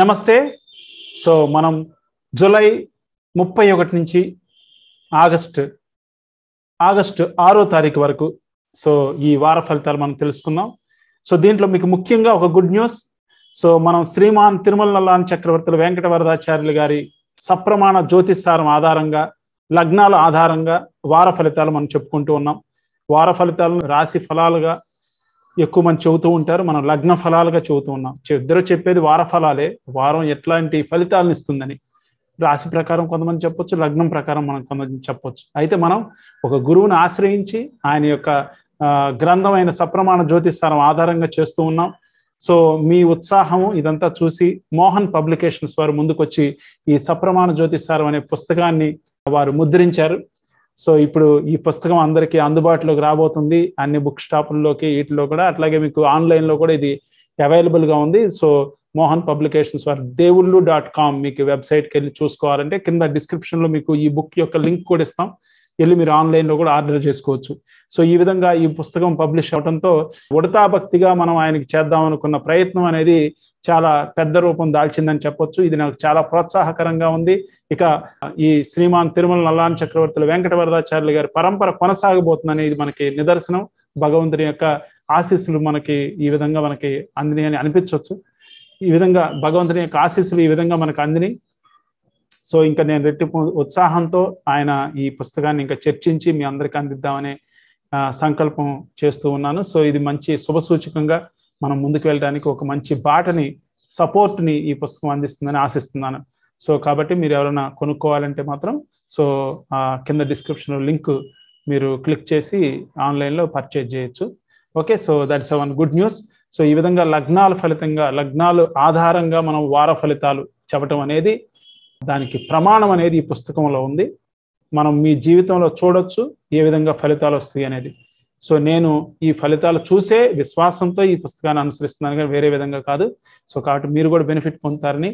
నమస్తే సో మనం జూలై ముప్పై ఒకటి నుంచి ఆగస్ట్ ఆగస్ట్ ఆరో తారీఖు వరకు సో ఈ వార ఫలితాలు మనం తెలుసుకుందాం సో దీంట్లో మీకు ముఖ్యంగా ఒక గుడ్ న్యూస్ సో మనం శ్రీమాన్ తిరుమల నల్లాని చక్రవర్తులు వెంకట వరదాచార్యులు గారి సప్రమాణ జ్యోతిస్సారం ఆధారంగా లగ్నాల ఆధారంగా వార ఫలితాలు మనం చెప్పుకుంటూ ఉన్నాం వార ఫలితాలను రాశి ఫలాలుగా ఎక్కువ మంది చెబుతూ ఉంటారు మనం లగ్న ఫలాలుగా చెబుతూ ఉన్నాం ఇద్దరు చెప్పేది వార ఫలాలే వారం ఎట్లాంటి ఫలితాలను ఇస్తుందని రాశి ప్రకారం కొంతమంది చెప్పొచ్చు లగ్నం ప్రకారం మనం కొంతమంది చెప్పొచ్చు అయితే మనం ఒక గురువుని ఆశ్రయించి ఆయన యొక్క గ్రంథమైన సప్రమాణ జ్యోతిసారం ఆధారంగా చేస్తూ ఉన్నాం సో మీ ఉత్సాహము ఇదంతా చూసి మోహన్ పబ్లికేషన్స్ వారు ముందుకొచ్చి ఈ సప్రమాణ జ్యోతిసారం అనే పుస్తకాన్ని వారు ముద్రించారు సో ఇప్పుడు ఈ పుస్తకం అందరికీ అందుబాటులోకి రాబోతుంది అన్ని బుక్ స్టాపుల్లోకి వీటిలో కూడా అట్లాగే మీకు ఆన్లైన్లో కూడా ఇది అవైలబుల్గా ఉంది సో మోహన్ పబ్లికేషన్స్ వారి దేవుళ్ళు డాట్ కామ్ మీకు వెబ్సైట్కి వెళ్ళి చూసుకోవాలంటే కింద డిస్క్రిప్షన్లో మీకు ఈ బుక్ యొక్క లింక్ కూడా ఇస్తాం వెళ్ళి మీరు ఆన్లైన్లో కూడా ఆర్డర్ చేసుకోవచ్చు సో ఈ విధంగా ఈ పుస్తకం పబ్లిష్ అవడంతో ఉడతాభక్తిగా మనం ఆయనకి చేద్దాం అనుకున్న ప్రయత్నం అనేది చాలా పెద్ద రూపం దాల్చిందని చెప్పొచ్చు ఇది నాకు చాలా ప్రోత్సాహకరంగా ఉంది ఇక ఈ శ్రీమాన్ తిరుమల నల్లాన్ చక్రవర్తులు వెంకట వరదాచార్యులు గారి పరంపర కొనసాగబోతుందని ఇది మనకి నిదర్శనం భగవంతుని యొక్క ఆశీస్సులు మనకి ఈ విధంగా మనకి అందిని అని అనిపించవచ్చు ఈ విధంగా భగవంతుని యొక్క ఆశీస్సులు ఈ విధంగా మనకు అందిని సో ఇంకా నేను రెట్టి ఉత్సాహంతో ఆయన ఈ పుస్తకాన్ని ఇంకా చర్చించి మీ అందరికీ అందిద్దామనే సంకల్పం చేస్తూ ఉన్నాను సో ఇది మంచి సూచకంగా మనం ముందుకు వెళ్ళడానికి ఒక మంచి బాటని సపోర్ట్ని ఈ పుస్తకం అందిస్తుందని ఆశిస్తున్నాను సో కాబట్టి మీరు ఎవరైనా కొనుక్కోవాలంటే మాత్రం సో కింద డిస్క్రిప్షన్లో లింక్ మీరు క్లిక్ చేసి ఆన్లైన్లో పర్చేజ్ చేయొచ్చు okay so that's one good news so ఈ విధంగా లగ్నాల ఫలితంగా లగ్నాలు ఆధారంగా మనం వార ఫలితాలు చెప్పటం అనేది దానికి ప్రమాణం అనేది ఈ పుస్తకంలో ఉంది మనం మీ జీవితంలో చూడొచ్చు ఏ విధంగా ఫలితాలు వస్తాయి అనేది సో నేను ఈ ఫలితాలు చూసే విశ్వాసంతో ఈ పుస్తకాన్ని అనుసరిస్తున్నాను కానీ వేరే విధంగా కాదు సో కాబట్టి మీరు కూడా బెనిఫిట్ పొందుతారని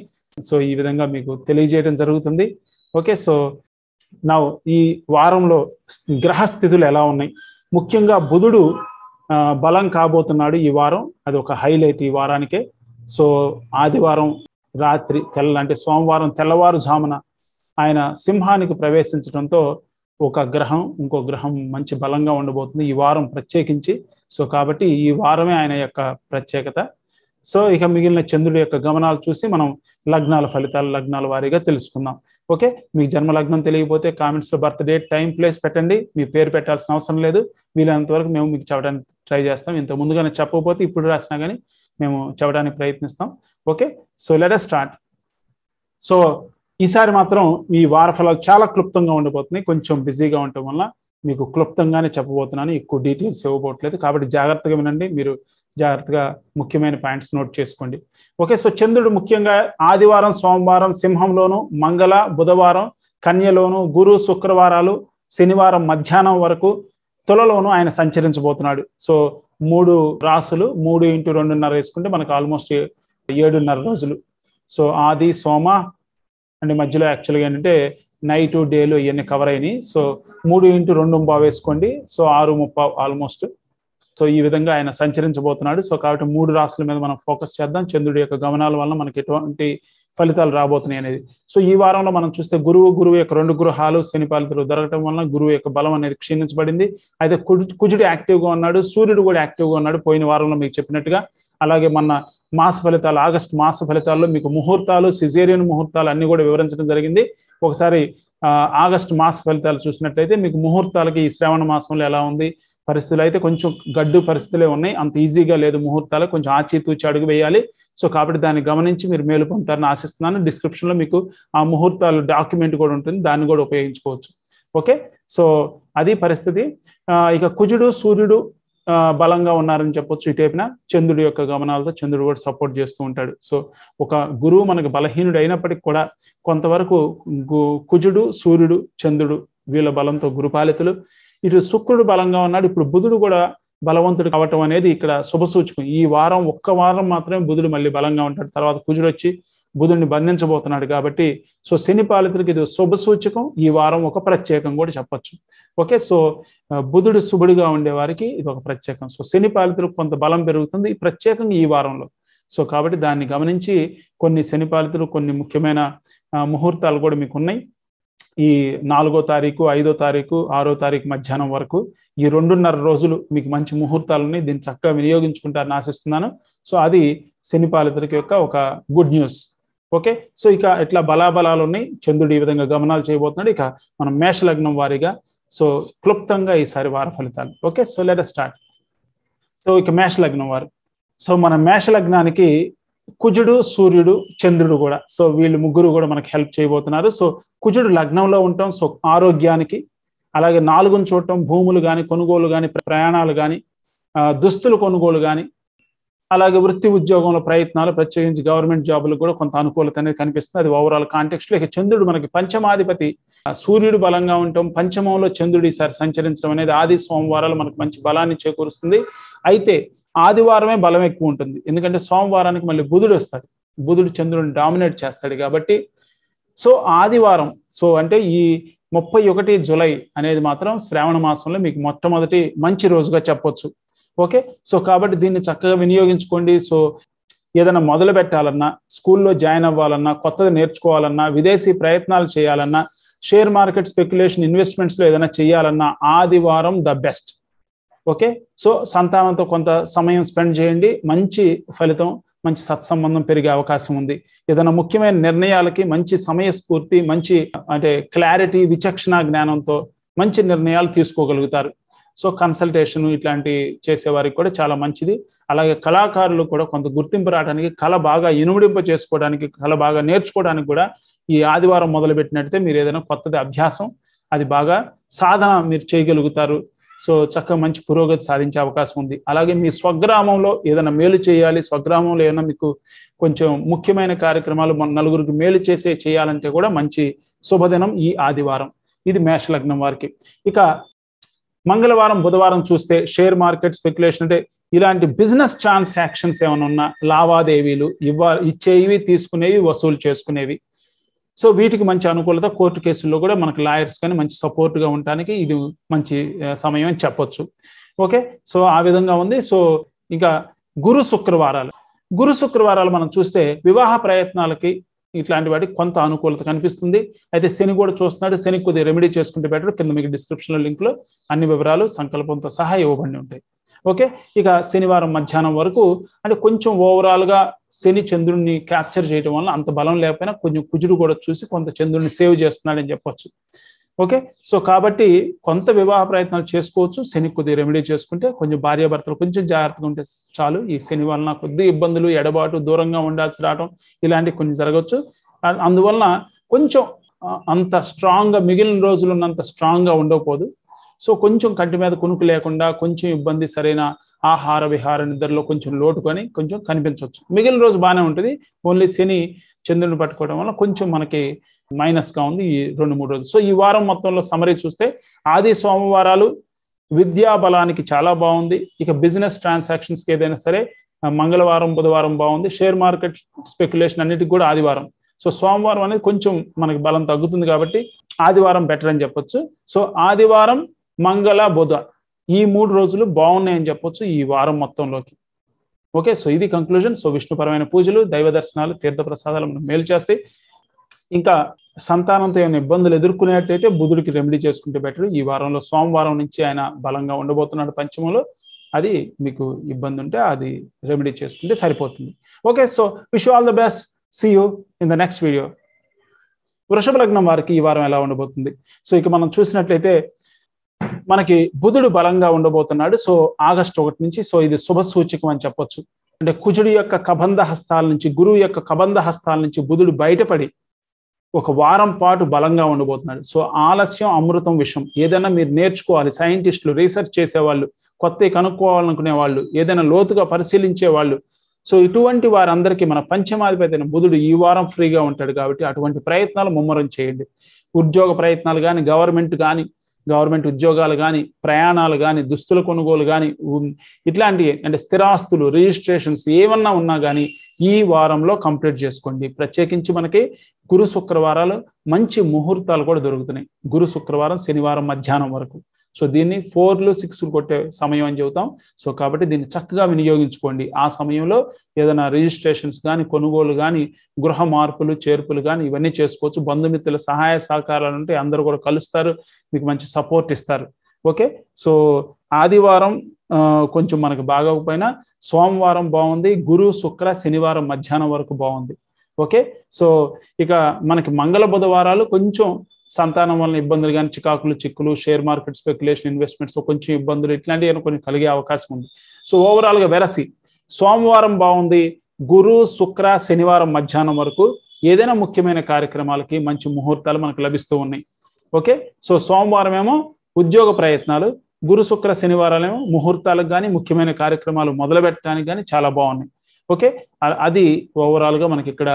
సో ఈ విధంగా మీకు తెలియజేయడం జరుగుతుంది ఓకే సో నా ఈ వారంలో గ్రహ స్థితులు ఎలా ఉన్నాయి ముఖ్యంగా బుధుడు బలం కాబోతున్నాడు ఈ వారం అది ఒక హైలైట్ ఈ వారానికే సో ఆదివారం రాత్రి తెల్ల అంటే సోమవారం తెల్లవారుజామున ఆయన సింహానికి ప్రవేశించడంతో ఒక గ్రహం ఇంకో గ్రహం మంచి బలంగా ఉండబోతుంది ఈ వారం ప్రత్యేకించి సో కాబట్టి ఈ వారమే ఆయన యొక్క ప్రత్యేకత సో ఇక మిగిలిన చంద్రుడి యొక్క గమనాలు చూసి మనం లగ్నాల ఫలితాలు లగ్నాల వారీగా తెలుసుకుందాం ఓకే మీకు జన్మ లగ్నం తెలియకపోతే కామెంట్స్లో బర్త్ డేట్ టైం ప్లేస్ పెట్టండి మీ పేరు పెట్టాల్సిన అవసరం లేదు వీలైనంత వరకు మేము మీకు చెప్పడానికి ట్రై చేస్తాం ఇంత ముందుగానే చెప్పకపోతే ఇప్పుడు రాసినా కానీ మేము చెప్పడానికి ప్రయత్నిస్తాం okay so let start so ఈసారి మాత్రం మీ వార ఫలాలు చాలా క్లుప్తంగా ఉండబోతున్నాయి కొంచెం బిజీగా ఉండటం వల్ల మీకు క్లుప్తంగానే చెప్పబోతున్నాను ఎక్కువ డీటెయిల్స్ ఇవ్వబోట్లేదు కాబట్టి జాగ్రత్తగా వినండి మీరు జాగ్రత్తగా ముఖ్యమైన పాయింట్స్ నోట్ చేసుకోండి ఓకే సో చంద్రుడు ముఖ్యంగా ఆదివారం సోమవారం సింహంలోను మంగళ బుధవారం కన్యలోను గురు శుక్రవారాలు శనివారం మధ్యాహ్నం వరకు తులలోను ఆయన సంచరించబోతున్నాడు సో మూడు రాసులు మూడు ఇంటూ రెండున్నర వేసుకుంటే మనకు ఆల్మోస్ట్ ఏడున్నర రోజులు సో ఆది సోమ అండ్ మధ్యలో యాక్చువల్గా ఏంటంటే నైట్ డేలు ఇవన్నీ కవర్ అయినాయి సో మూడు ఇంటూ రెండు బావ వేసుకోండి సో ఆరు ముప్పావు ఆల్మోస్ట్ సో ఈ విధంగా ఆయన సంచరించబోతున్నాడు సో కాబట్టి మూడు రాశుల మీద మనం ఫోకస్ చేద్దాం చంద్రుడి యొక్క గమనాల వల్ల మనకి ఎటువంటి ఫలితాలు రాబోతున్నాయి అనేది సో ఈ వారంలో మనం చూస్తే గురువు గురువు యొక్క రెండు గృహాలు శని పాలితులు దొరకటం వలన గురువు యొక్క బలం అనేది క్షీణించబడింది అయితే కుజుడు యాక్టివ్గా ఉన్నాడు సూర్యుడు కూడా యాక్టివ్గా ఉన్నాడు పోయిన వారంలో మీకు చెప్పినట్టుగా అలాగే మన మాస ఫలితాలు ఆగస్ట్ మాస ఫలితాల్లో మీకు ముహూర్తాలు సిజేరియన్ ముహూర్తాలు అన్ని కూడా వివరించడం జరిగింది ఒకసారి ఆగస్ట్ మాస ఫలితాలు చూసినట్లయితే మీకు ముహూర్తాలకి ఈ శ్రావణ మాసంలో ఎలా ఉంది పరిస్థితులు అయితే కొంచెం గడ్డు పరిస్థితులే ఉన్నాయి అంత ఈజీగా లేదు ముహూర్తాలు కొంచెం ఆచితూచి అడుగు వేయాలి సో కాబట్టి దాన్ని గమనించి మీరు మేలు పొందుతారని ఆశిస్తున్నాను డిస్క్రిప్షన్లో మీకు ఆ ముహూర్తాలు డాక్యుమెంట్ కూడా ఉంటుంది దాన్ని కూడా ఉపయోగించుకోవచ్చు ఓకే సో అది పరిస్థితి ఇక కుజుడు సూర్యుడు బలంగా ఉన్నారని చెప్పొచ్చు ఇటేపున చంద్రుడి యొక్క గమనాలతో చంద్రుడు కూడా సపోర్ట్ చేస్తూ ఉంటాడు సో ఒక గురువు మనకు బలహీనుడు అయినప్పటికీ కూడా కొంతవరకు కుజుడు సూర్యుడు చంద్రుడు వీళ్ళ బలంతో గురుపాలితులు ఇటు శుక్రుడు బలంగా ఉన్నాడు ఇప్పుడు బుధుడు కూడా బలవంతుడు కావటం అనేది ఇక్కడ శుభసూచకం ఈ వారం ఒక్క వారం మాత్రమే బుధుడు మళ్ళీ బలంగా ఉంటాడు తర్వాత కుజుడు వచ్చి బుధుడిని బంధించబోతున్నాడు కాబట్టి సో శని పాలితులకు ఇది శుభ సూచకం ఈ వారం ఒక ప్రత్యేకం కూడా చెప్పచ్చు ఓకే సో బుధుడు శుభుడిగా ఉండే వారికి ఇది ఒక ప్రత్యేకం సో శని పాలితులకు కొంత బలం పెరుగుతుంది ప్రత్యేకంగా ఈ వారంలో సో కాబట్టి దాన్ని గమనించి కొన్ని శని పాలితులు కొన్ని ముఖ్యమైన ముహూర్తాలు కూడా మీకు ఉన్నాయి ఈ నాలుగో తారీఖు ఐదో తారీఖు ఆరో తారీఖు మధ్యాహ్నం వరకు ఈ రెండున్నర రోజులు మీకు మంచి ముహూర్తాలు ఉన్నాయి దీన్ని చక్కగా వినియోగించుకుంటారని ఆశిస్తున్నాను సో అది శని పాలితులకి యొక్క ఒక గుడ్ న్యూస్ ఓకే సో ఇక ఇట్లా బలాబలాలు ఉన్నాయి చంద్రుడు ఈ విధంగా గమనాలు చేయబోతున్నాడు ఇక మనం మేషలగ్నం వారిగా సో క్లుప్తంగా ఈసారి వార ఫలితాలు okay so let start so ఇక మేషలగ్నం వారు సో మన మేషలగ్నానికి కుజుడు సూర్యుడు చంద్రుడు కూడా సో వీళ్ళు ముగ్గురు కూడా మనకు హెల్ప్ చేయబోతున్నారు సో కుజుడు లగ్నంలో ఉంటాం సో ఆరోగ్యానికి అలాగే నాలుగును చూడటం భూములు కానీ కొనుగోలు కానీ ప్రయాణాలు కానీ దుస్తులు కొనుగోలు కానీ అలాగే వృత్తి ఉద్యోగంలో ప్రయత్నాలు ప్రత్యేకించి గవర్నమెంట్ జాబులకు కూడా కొంత అనుకూలత అనేది కనిపిస్తుంది అది ఓవరాల్ కాంటెక్స్ట్లో లో చంద్రుడు మనకి పంచమాధిపతి సూర్యుడు బలంగా ఉండటం పంచమంలో చంద్రుడు ఈసారి సంచరించడం అనేది ఆది సోమవారాలు మనకు మంచి బలాన్ని చేకూరుస్తుంది అయితే ఆదివారమే బలం ఎక్కువ ఉంటుంది ఎందుకంటే సోమవారానికి మళ్ళీ బుధుడు వస్తాడు బుధుడు చంద్రుడిని డామినేట్ చేస్తాడు కాబట్టి సో ఆదివారం సో అంటే ఈ ముప్పై ఒకటి జులై అనేది మాత్రం శ్రావణ మాసంలో మీకు మొట్టమొదటి మంచి రోజుగా చెప్పొచ్చు ఓకే సో కాబట్టి దీన్ని చక్కగా వినియోగించుకోండి సో ఏదైనా మొదలు పెట్టాలన్నా స్కూల్లో జాయిన్ అవ్వాలన్నా కొత్తది నేర్చుకోవాలన్నా విదేశీ ప్రయత్నాలు చేయాలన్నా షేర్ మార్కెట్ స్పెక్యులేషన్ ఇన్వెస్ట్మెంట్స్లో ఏదైనా చేయాలన్నా ఆదివారం ద బెస్ట్ ఓకే సో సంతానంతో కొంత సమయం స్పెండ్ చేయండి మంచి ఫలితం మంచి సత్సంబంధం పెరిగే అవకాశం ఉంది ఏదైనా ముఖ్యమైన నిర్ణయాలకి మంచి సమయ స్ఫూర్తి మంచి అంటే క్లారిటీ విచక్షణ జ్ఞానంతో మంచి నిర్ణయాలు తీసుకోగలుగుతారు సో కన్సల్టేషన్ ఇట్లాంటి చేసేవారికి కూడా చాలా మంచిది అలాగే కళాకారులు కూడా కొంత గుర్తింపు రావడానికి కళ బాగా ఇనుమడింప చేసుకోవడానికి కళ బాగా నేర్చుకోవడానికి కూడా ఈ ఆదివారం మొదలుపెట్టినట్టే మీరు ఏదైనా కొత్తది అభ్యాసం అది బాగా సాధన మీరు చేయగలుగుతారు సో చక్కగా మంచి పురోగతి సాధించే అవకాశం ఉంది అలాగే మీ స్వగ్రామంలో ఏదైనా మేలు చేయాలి స్వగ్రామంలో ఏమైనా మీకు కొంచెం ముఖ్యమైన కార్యక్రమాలు మన నలుగురికి మేలు చేసే చేయాలంటే కూడా మంచి శుభదినం ఈ ఆదివారం ఇది మేషలగ్నం వారికి ఇక మంగళవారం బుధవారం చూస్తే షేర్ మార్కెట్ స్పెక్యులేషన్ అంటే ఇలాంటి బిజినెస్ ట్రాన్సాక్షన్స్ ఏమైనా ఉన్నా లావాదేవీలు ఇవ్వ ఇచ్చేవి తీసుకునేవి వసూలు చేసుకునేవి సో వీటికి మంచి అనుకూలత కోర్టు కేసుల్లో కూడా మనకు లాయర్స్ కానీ మంచి సపోర్ట్గా ఉండడానికి ఇది మంచి సమయం అని చెప్పొచ్చు ఓకే సో ఆ విధంగా ఉంది సో ఇంకా గురు శుక్రవారాలు గురు శుక్రవారాలు మనం చూస్తే వివాహ ప్రయత్నాలకి ఇట్లాంటి వాటికి కొంత అనుకూలత కనిపిస్తుంది అయితే శని కూడా చూస్తున్నాడు శని కొద్దిగా రెమెడీ చేసుకుంటే బెటర్ కింద మీకు డిస్క్రిప్షన్లో లింక్లో అన్ని వివరాలు సంకల్పంతో సహా ఇవ్వబడి ఉంటాయి ఓకే ఇక శనివారం మధ్యాహ్నం వరకు అంటే కొంచెం ఓవరాల్గా శని చంద్రుడిని క్యాప్చర్ చేయడం వల్ల అంత బలం లేకపోయినా కొంచెం కుజుడు కూడా చూసి కొంత చంద్రుడిని సేవ్ చేస్తున్నాడని చెప్పొచ్చు ఓకే సో కాబట్టి కొంత వివాహ ప్రయత్నాలు చేసుకోవచ్చు శని కొద్ది రెమెడీ చేసుకుంటే కొంచెం భార్యాభర్తలు కొంచెం జాగ్రత్తగా ఉంటే చాలు ఈ శని వలన కొద్ది ఇబ్బందులు ఎడబాటు దూరంగా ఉండాల్సి రావడం ఇలాంటివి కొంచెం జరగవచ్చు అందువలన కొంచెం అంత స్ట్రాంగ్గా మిగిలిన రోజులు ఉన్నంత స్ట్రాంగ్గా ఉండకపోదు సో కొంచెం కంటి మీద కునుకు లేకుండా కొంచెం ఇబ్బంది సరైన ఆహార విహార నిద్రలో కొంచెం లోటుకొని కొంచెం కనిపించవచ్చు మిగిలిన రోజు బాగానే ఉంటుంది ఓన్లీ శని చంద్రుని పట్టుకోవడం వల్ల కొంచెం మనకి మైనస్గా ఉంది ఈ రెండు మూడు రోజులు సో ఈ వారం మొత్తంలో సమరీ చూస్తే ఆది సోమవారాలు విద్యా బలానికి చాలా బాగుంది ఇక బిజినెస్ ట్రాన్సాక్షన్స్కి ఏదైనా సరే మంగళవారం బుధవారం బాగుంది షేర్ మార్కెట్ స్పెక్యులేషన్ అన్నిటికి కూడా ఆదివారం సో సోమవారం అనేది కొంచెం మనకి బలం తగ్గుతుంది కాబట్టి ఆదివారం బెటర్ అని చెప్పొచ్చు సో ఆదివారం మంగళ బుధ ఈ మూడు రోజులు బాగున్నాయని చెప్పొచ్చు ఈ వారం మొత్తంలోకి ఓకే సో ఇది కంక్లూజన్ సో విష్ణుపరమైన పూజలు దైవ దర్శనాలు తీర్థప్రసాదాలు మనం మేలు చేస్తాయి ఇంకా సంతానంతో ఏమైనా ఇబ్బందులు ఎదుర్కొనేటైతే బుధుడికి రెమెడీ చేసుకుంటే బెటర్ ఈ వారంలో సోమవారం నుంచి ఆయన బలంగా ఉండబోతున్నాడు పంచమంలో అది మీకు ఇబ్బంది ఉంటే అది రెమెడీ చేసుకుంటే సరిపోతుంది okay so wish all the best see you in the next video వృషభ లగ్నం వారికి ఈ వారం ఎలా ఉండబోతుంది సో ఇక మనం చూసినట్లయితే మనకి బుధుడు బలంగా ఉండబోతున్నాడు సో ఆగస్ట్ ఒకటి నుంచి సో ఇది శుభ సూచకం అని చెప్పొచ్చు అంటే కుజుడు యొక్క కబంధ హస్తాల నుంచి గురువు యొక్క కబంధ హస్తాల నుంచి బుధుడు బయటపడి ఒక వారం పాటు బలంగా ఉండబోతున్నాడు సో ఆలస్యం అమృతం విషయం ఏదైనా మీరు నేర్చుకోవాలి సైంటిస్టులు రీసెర్చ్ చేసేవాళ్ళు కొత్త కనుక్కోవాలనుకునే వాళ్ళు ఏదైనా లోతుగా పరిశీలించే వాళ్ళు సో ఇటువంటి వారందరికీ మన పంచమాధిపతి బుధుడు ఈ వారం ఫ్రీగా ఉంటాడు కాబట్టి అటువంటి ప్రయత్నాలు ముమ్మరం చేయండి ఉద్యోగ ప్రయత్నాలు కానీ గవర్నమెంట్ కానీ గవర్నమెంట్ ఉద్యోగాలు కానీ ప్రయాణాలు కానీ దుస్తుల కొనుగోలు కానీ ఇట్లాంటివి అంటే స్థిరాస్తులు రిజిస్ట్రేషన్స్ ఏమన్నా ఉన్నా కానీ ఈ వారంలో కంప్లీట్ చేసుకోండి ప్రత్యేకించి మనకి గురు శుక్రవారాలు మంచి ముహూర్తాలు కూడా దొరుకుతున్నాయి గురు శుక్రవారం శనివారం మధ్యాహ్నం వరకు సో దీన్ని ఫోర్లు సిక్స్లు కొట్టే సమయం అని చెబుతాం సో కాబట్టి దీన్ని చక్కగా వినియోగించుకోండి ఆ సమయంలో ఏదైనా రిజిస్ట్రేషన్స్ కానీ కొనుగోలు కానీ గృహ మార్పులు చేర్పులు కానీ ఇవన్నీ చేసుకోవచ్చు బంధుమిత్రుల సహాయ సహకారాలు ఉంటే అందరూ కూడా కలుస్తారు మీకు మంచి సపోర్ట్ ఇస్తారు ఓకే సో ఆదివారం కొంచెం మనకు బాగోకపోయినా సోమవారం బాగుంది గురు శుక్ర శనివారం మధ్యాహ్నం వరకు బాగుంది ఓకే సో ఇక మనకి మంగళ బుధవారాలు కొంచెం సంతానం వలన ఇబ్బందులు కానీ చికాకులు చిక్కులు షేర్ మార్కెట్ స్పెక్యులేషన్ ఇన్వెస్ట్మెంట్స్ కొంచెం ఇబ్బందులు ఇట్లాంటివి కొన్ని కలిగే అవకాశం ఉంది సో ఓవరాల్గా వెరసి సోమవారం బాగుంది గురు శుక్ర శనివారం మధ్యాహ్నం వరకు ఏదైనా ముఖ్యమైన కార్యక్రమాలకి మంచి ముహూర్తాలు మనకు లభిస్తూ ఉన్నాయి ఓకే సో సోమవారం ఏమో ఉద్యోగ ప్రయత్నాలు గురు శుక్ర శనివారాలేమో ముహూర్తాలకు కానీ ముఖ్యమైన కార్యక్రమాలు మొదలు పెట్టడానికి కానీ చాలా బాగున్నాయి ఓకే అది ఓవరాల్గా మనకి ఇక్కడ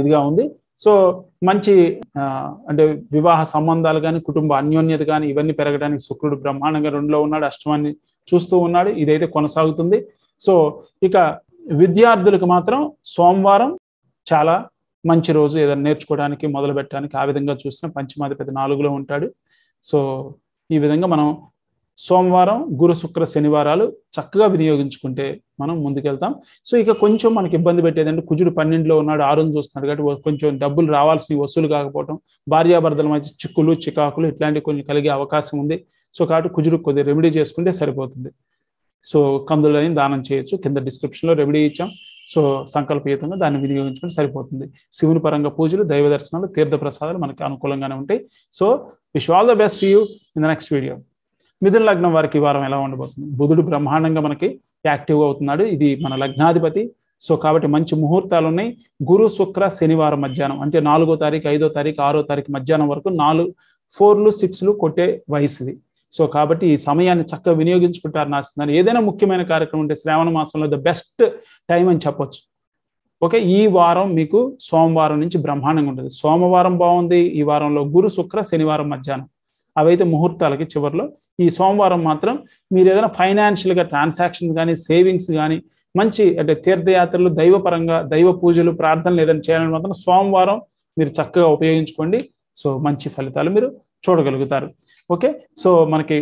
ఇదిగా ఉంది సో మంచి అంటే వివాహ సంబంధాలు కానీ కుటుంబ అన్యోన్యత కానీ ఇవన్నీ పెరగడానికి శుక్రుడు బ్రహ్మాండంగా రెండులో ఉన్నాడు అష్టమాన్ని చూస్తూ ఉన్నాడు ఇదైతే కొనసాగుతుంది సో ఇక విద్యార్థులకు మాత్రం సోమవారం చాలా మంచి రోజు ఏదైనా నేర్చుకోవడానికి మొదలు పెట్టడానికి ఆ విధంగా చూసిన పంచమాధిపతి నాలుగులో ఉంటాడు సో ఈ విధంగా మనం సోమవారం గురు శుక్ర శనివారాలు చక్కగా వినియోగించుకుంటే మనం ముందుకెళ్తాం సో ఇక కొంచెం మనకి ఇబ్బంది పెట్టేదంటే కుజుడు పన్నెండులో ఉన్నాడు ఆరు చూస్తున్నాడు కాబట్టి కొంచెం డబ్బులు రావాల్సిన వసూలు కాకపోవడం భార్యాభర్తల మధ్య చిక్కులు చికాకులు ఇట్లాంటివి కొన్ని కలిగే అవకాశం ఉంది సో కాబట్టి కుజుడు కొద్దిగా రెమెడీ చేసుకుంటే సరిపోతుంది సో కందులని దానం చేయొచ్చు కింద డిస్క్రిప్షన్లో రెమెడీ ఇచ్చాం సో సంకల్పయుతంగా దాన్ని వినియోగించుకుని సరిపోతుంది శివుని పరంగా పూజలు దైవ దర్శనాలు తీర్థ ప్రసాదాలు మనకి అనుకూలంగానే ఉంటాయి so wish all the best you in the next video మిథున లగ్నం వారికి వారం ఎలా ఉండబోతుంది బుధుడు బ్రహ్మాండంగా మనకి యాక్టివ్గా అవుతున్నాడు ఇది మన లగ్నాధిపతి సో కాబట్టి మంచి ముహూర్తాలు ఉన్నాయి గురు శుక్ర శనివారం మధ్యాహ్నం అంటే నాలుగో తారీఖు ఐదో తారీఖు ఆరో తారీఖు మధ్యాహ్నం వరకు నాలుగు ఫోర్లు సిక్స్లు కొట్టే వయసు ఇది సో కాబట్టి ఈ సమయాన్ని చక్కగా వినియోగించుకుంటారని ఆశిస్తున్నాను ఏదైనా ముఖ్యమైన కార్యక్రమం ఉంటే శ్రావణ మాసంలో ద బెస్ట్ టైం అని చెప్పొచ్చు ఓకే ఈ వారం మీకు సోమవారం నుంచి బ్రహ్మాండంగా ఉంటుంది సోమవారం బాగుంది ఈ వారంలో గురు శుక్ర శనివారం మధ్యాహ్నం అవైతే ముహూర్తాలకి చివరిలో ఈ సోమవారం మాత్రం మీరు ఏదైనా ఫైనాన్షియల్గా ట్రాన్సాక్షన్ కానీ సేవింగ్స్ కానీ మంచి అంటే తీర్థయాత్రలు దైవపరంగా దైవ పూజలు ప్రార్థనలు ఏదైనా చేయాలని మాత్రం సోమవారం మీరు చక్కగా ఉపయోగించుకోండి సో మంచి ఫలితాలు మీరు చూడగలుగుతారు ఓకే సో మనకి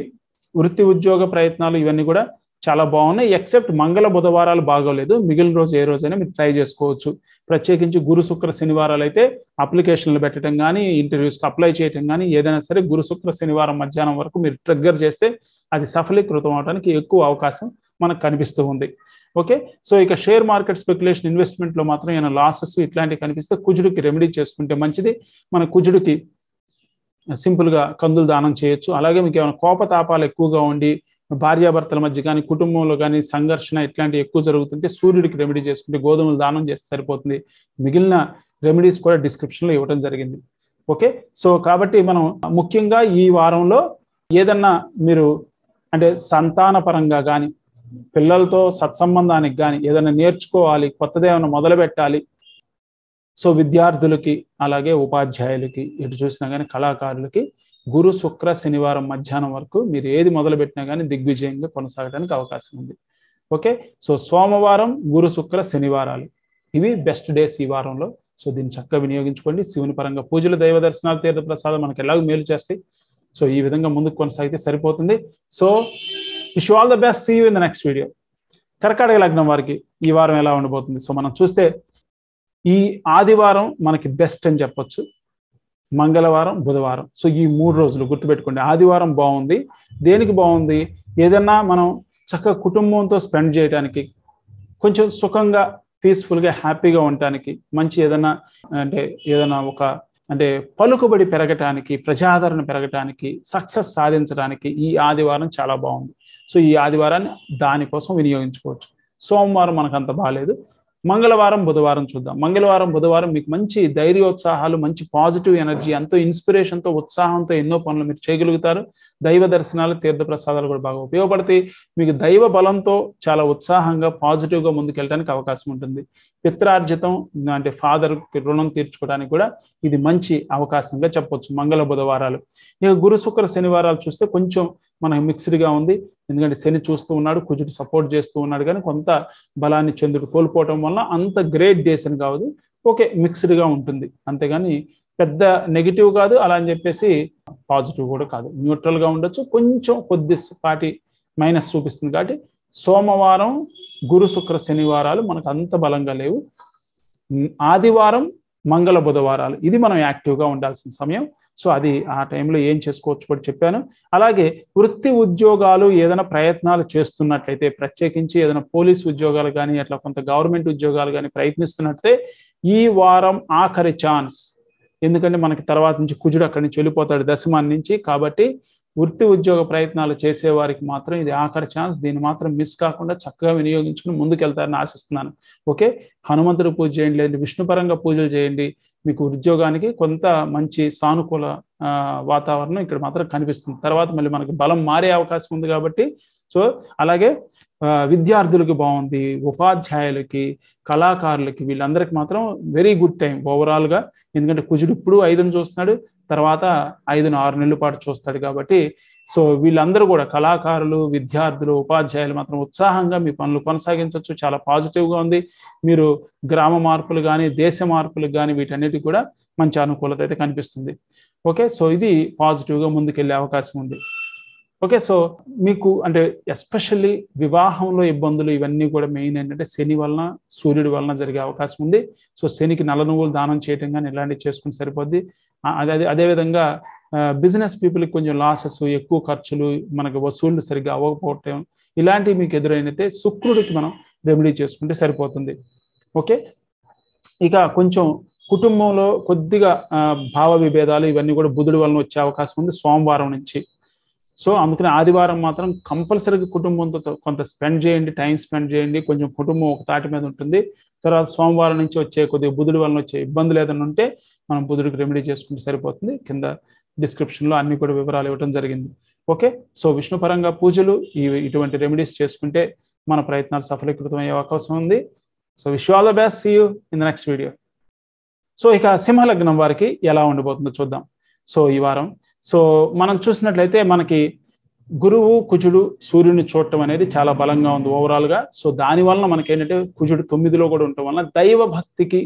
వృత్తి ఉద్యోగ ప్రయత్నాలు ఇవన్నీ కూడా చాలా బాగున్నాయి ఎక్సెప్ట్ మంగళ బుధవారాలు బాగోలేదు మిగిలిన రోజు ఏ రోజైనా మీరు ట్రై చేసుకోవచ్చు ప్రత్యేకించి గురు శుక్ర శనివారాలు అయితే అప్లికేషన్లు పెట్టడం కానీ ఇంటర్వ్యూస్కి అప్లై చేయడం కానీ ఏదైనా సరే గురు శుక్ర శనివారం మధ్యాహ్నం వరకు మీరు ట్రిగ్గర్ చేస్తే అది సఫలీకృతం అవడానికి ఎక్కువ అవకాశం మనకు కనిపిస్తూ ఉంది ఓకే సో ఇక షేర్ మార్కెట్ స్పెక్యులేషన్ ఇన్వెస్ట్మెంట్లో మాత్రం ఏమైనా లాసెస్ ఇట్లాంటివి కనిపిస్తే కుజుడికి రెమెడీ చేసుకుంటే మంచిది మన కుజుడికి సింపుల్గా కందులు దానం చేయొచ్చు అలాగే మీకు ఏమైనా కోపతాపాలు ఎక్కువగా ఉండి భార్యాభర్తల మధ్య కానీ కుటుంబంలో కానీ సంఘర్షణ ఇట్లాంటివి ఎక్కువ జరుగుతుంటే సూర్యుడికి రెమెడీ చేసుకుంటే గోధుమలు దానం చేస్తే సరిపోతుంది మిగిలిన రెమెడీస్ కూడా డిస్క్రిప్షన్లో ఇవ్వడం జరిగింది ఓకే సో కాబట్టి మనం ముఖ్యంగా ఈ వారంలో ఏదన్నా మీరు అంటే సంతాన పరంగా కానీ పిల్లలతో సత్సంబంధానికి కానీ ఏదైనా నేర్చుకోవాలి కొత్తది ఏమైనా మొదలు పెట్టాలి సో విద్యార్థులకి అలాగే ఉపాధ్యాయులకి ఎటు చూసినా కానీ కళాకారులకి గురు శుక్ర శనివారం మధ్యాహ్నం వరకు మీరు ఏది మొదలుపెట్టినా కానీ దిగ్విజయంగా కొనసాగడానికి అవకాశం ఉంది ఓకే సో సోమవారం గురు శుక్ర శనివారాలు ఇవి బెస్ట్ డేస్ ఈ వారంలో సో దీన్ని చక్కగా వినియోగించుకోండి శివుని పరంగా పూజలు దైవ దర్శనాలు తీర్థ ప్రసాదం మనకి ఎలాగో మేలు చేస్తాయి సో ఈ విధంగా ముందుకు కొనసాగితే సరిపోతుంది so wish all the best see in the next video కర్కాటక లగ్నం వారికి ఈ వారం ఎలా ఉండబోతుంది సో మనం చూస్తే ఈ ఆదివారం మనకి బెస్ట్ అని చెప్పొచ్చు మంగళవారం బుధవారం సో ఈ మూడు రోజులు గుర్తుపెట్టుకోండి ఆదివారం బాగుంది దేనికి బాగుంది ఏదన్నా మనం చక్కగా కుటుంబంతో స్పెండ్ చేయడానికి కొంచెం సుఖంగా పీస్ఫుల్గా హ్యాపీగా ఉండటానికి మంచి ఏదైనా అంటే ఏదైనా ఒక అంటే పలుకుబడి పెరగటానికి ప్రజాదరణ పెరగటానికి సక్సెస్ సాధించడానికి ఈ ఆదివారం చాలా బాగుంది సో ఈ ఆదివారాన్ని దానికోసం వినియోగించుకోవచ్చు సోమవారం మనకు అంత బాగాలేదు మంగళవారం బుధవారం చూద్దాం మంగళవారం బుధవారం మీకు మంచి ధైర్యోత్సాహాలు మంచి పాజిటివ్ ఎనర్జీ ఎంతో ఇన్స్పిరేషన్తో ఉత్సాహంతో ఎన్నో పనులు మీరు చేయగలుగుతారు దైవ దర్శనాలు తీర్థ ప్రసాదాలు కూడా బాగా ఉపయోగపడతాయి మీకు దైవ బలంతో చాలా ఉత్సాహంగా పాజిటివ్గా ముందుకెళ్ళడానికి అవకాశం ఉంటుంది పిత్రార్జితం అంటే ఫాదర్ రుణం తీర్చుకోవడానికి కూడా ఇది మంచి అవకాశంగా చెప్పొచ్చు మంగళ బుధవారాలు ఇక గురు శుక్ర శనివారాలు చూస్తే కొంచెం మనకు మిక్స్డ్గా ఉంది ఎందుకంటే శని చూస్తూ ఉన్నాడు కుజుడు సపోర్ట్ చేస్తూ ఉన్నాడు కానీ కొంత బలాన్ని చంద్రుడు కోల్పోవటం వల్ల అంత గ్రేట్ డేస్ అని కాదు ఓకే మిక్స్డ్గా ఉంటుంది అంతేగాని పెద్ద నెగిటివ్ కాదు అలా అని చెప్పేసి పాజిటివ్ కూడా కాదు న్యూట్రల్గా ఉండొచ్చు కొంచెం కొద్ది పాటి మైనస్ చూపిస్తుంది కాబట్టి సోమవారం గురు శుక్ర శనివారాలు మనకు అంత బలంగా లేవు ఆదివారం మంగళ బుధవారాలు ఇది మనం యాక్టివ్గా ఉండాల్సిన సమయం సో అది ఆ టైంలో ఏం చేసుకోవచ్చు కూడా చెప్పాను అలాగే వృత్తి ఉద్యోగాలు ఏదైనా ప్రయత్నాలు చేస్తున్నట్లయితే ప్రత్యేకించి ఏదైనా పోలీస్ ఉద్యోగాలు కానీ అట్లా కొంత గవర్నమెంట్ ఉద్యోగాలు కానీ ప్రయత్నిస్తున్నట్లయితే ఈ వారం ఆఖరి ఛాన్స్ ఎందుకంటే మనకి తర్వాత నుంచి కుజుడు అక్కడి నుంచి వెళ్ళిపోతాడు దశమాన్ నుంచి కాబట్టి వృత్తి ఉద్యోగ ప్రయత్నాలు చేసేవారికి మాత్రం ఇది ఆఖరి ఛాన్స్ దీన్ని మాత్రం మిస్ కాకుండా చక్కగా వినియోగించుకుని ముందుకు వెళ్తారని ఆశిస్తున్నాను ఓకే హనుమంతుడు పూజ చేయండి లేదంటే విష్ణుపరంగా పూజలు చేయండి మీకు ఉద్యోగానికి కొంత మంచి సానుకూల వాతావరణం ఇక్కడ మాత్రం కనిపిస్తుంది తర్వాత మళ్ళీ మనకి బలం మారే అవకాశం ఉంది కాబట్టి సో అలాగే విద్యార్థులకి బాగుంది ఉపాధ్యాయులకి కళాకారులకి వీళ్ళందరికి మాత్రం వెరీ గుడ్ టైం ఓవరాల్గా ఎందుకంటే కుజుడు ఇప్పుడు ఐదుని చూస్తున్నాడు తర్వాత ఐదును ఆరు నెలల పాటు చూస్తాడు కాబట్టి సో వీళ్ళందరూ కూడా కళాకారులు విద్యార్థులు ఉపాధ్యాయులు మాత్రం ఉత్సాహంగా మీ పనులు కొనసాగించవచ్చు చాలా పాజిటివ్గా ఉంది మీరు గ్రామ మార్పులు కానీ దేశ మార్పులు కానీ వీటన్నిటి కూడా మంచి అనుకూలత అయితే కనిపిస్తుంది ఓకే సో ఇది పాజిటివ్గా ముందుకెళ్ళే అవకాశం ఉంది ఓకే సో మీకు అంటే ఎస్పెషల్లీ వివాహంలో ఇబ్బందులు ఇవన్నీ కూడా మెయిన్ ఏంటంటే శని వలన సూర్యుడి వలన జరిగే అవకాశం ఉంది సో శనికి నల్ల నువ్వులు దానం చేయటం కానీ ఇలాంటివి చేసుకుని సరిపోద్ది అదే అదేవిధంగా బిజినెస్ పీపుల్కి కొంచెం లాసెస్ ఎక్కువ ఖర్చులు మనకు వసూళ్లు సరిగ్గా అవ్వకపోవటం ఇలాంటివి మీకు ఎదురైనతే శుక్రుడికి మనం రెమెడీ చేసుకుంటే సరిపోతుంది ఓకే ఇక కొంచెం కుటుంబంలో కొద్దిగా భావ విభేదాలు ఇవన్నీ కూడా బుధుడి వలన వచ్చే అవకాశం ఉంది సోమవారం నుంచి సో అందుకని ఆదివారం మాత్రం కంపల్సరీగా కుటుంబంతో కొంత స్పెండ్ చేయండి టైం స్పెండ్ చేయండి కొంచెం కుటుంబం ఒక తాటి మీద ఉంటుంది తర్వాత సోమవారం నుంచి వచ్చే కొద్దిగా బుధుడి వలన వచ్చే ఇబ్బందులు ఏదైనా ఉంటే మనం బుధుడికి రెమెడీ చేసుకుంటే సరిపోతుంది కింద డిస్క్రిప్షన్లో అన్ని కూడా వివరాలు ఇవ్వడం జరిగింది ఓకే సో విష్ణు పరంగా పూజలు ఇటువంటి రెమెడీస్ చేసుకుంటే మన ప్రయత్నాలు సఫలీకృతం అయ్యే అవకాశం ఉంది so wish all the best see you in the next video so ఇక సింహలగ్నం వారికి ఎలా ఉండబోతుందో చూద్దాం సో ఈ వారం సో మనం చూసినట్లయితే మనకి గురువు కుజుడు సూర్యుని చూడటం అనేది చాలా బలంగా ఉంది ఓవరాల్గా సో దాని వలన మనకి ఏంటంటే కుజుడు తొమ్మిదిలో కూడా ఉండటం వలన దైవ భక్తికి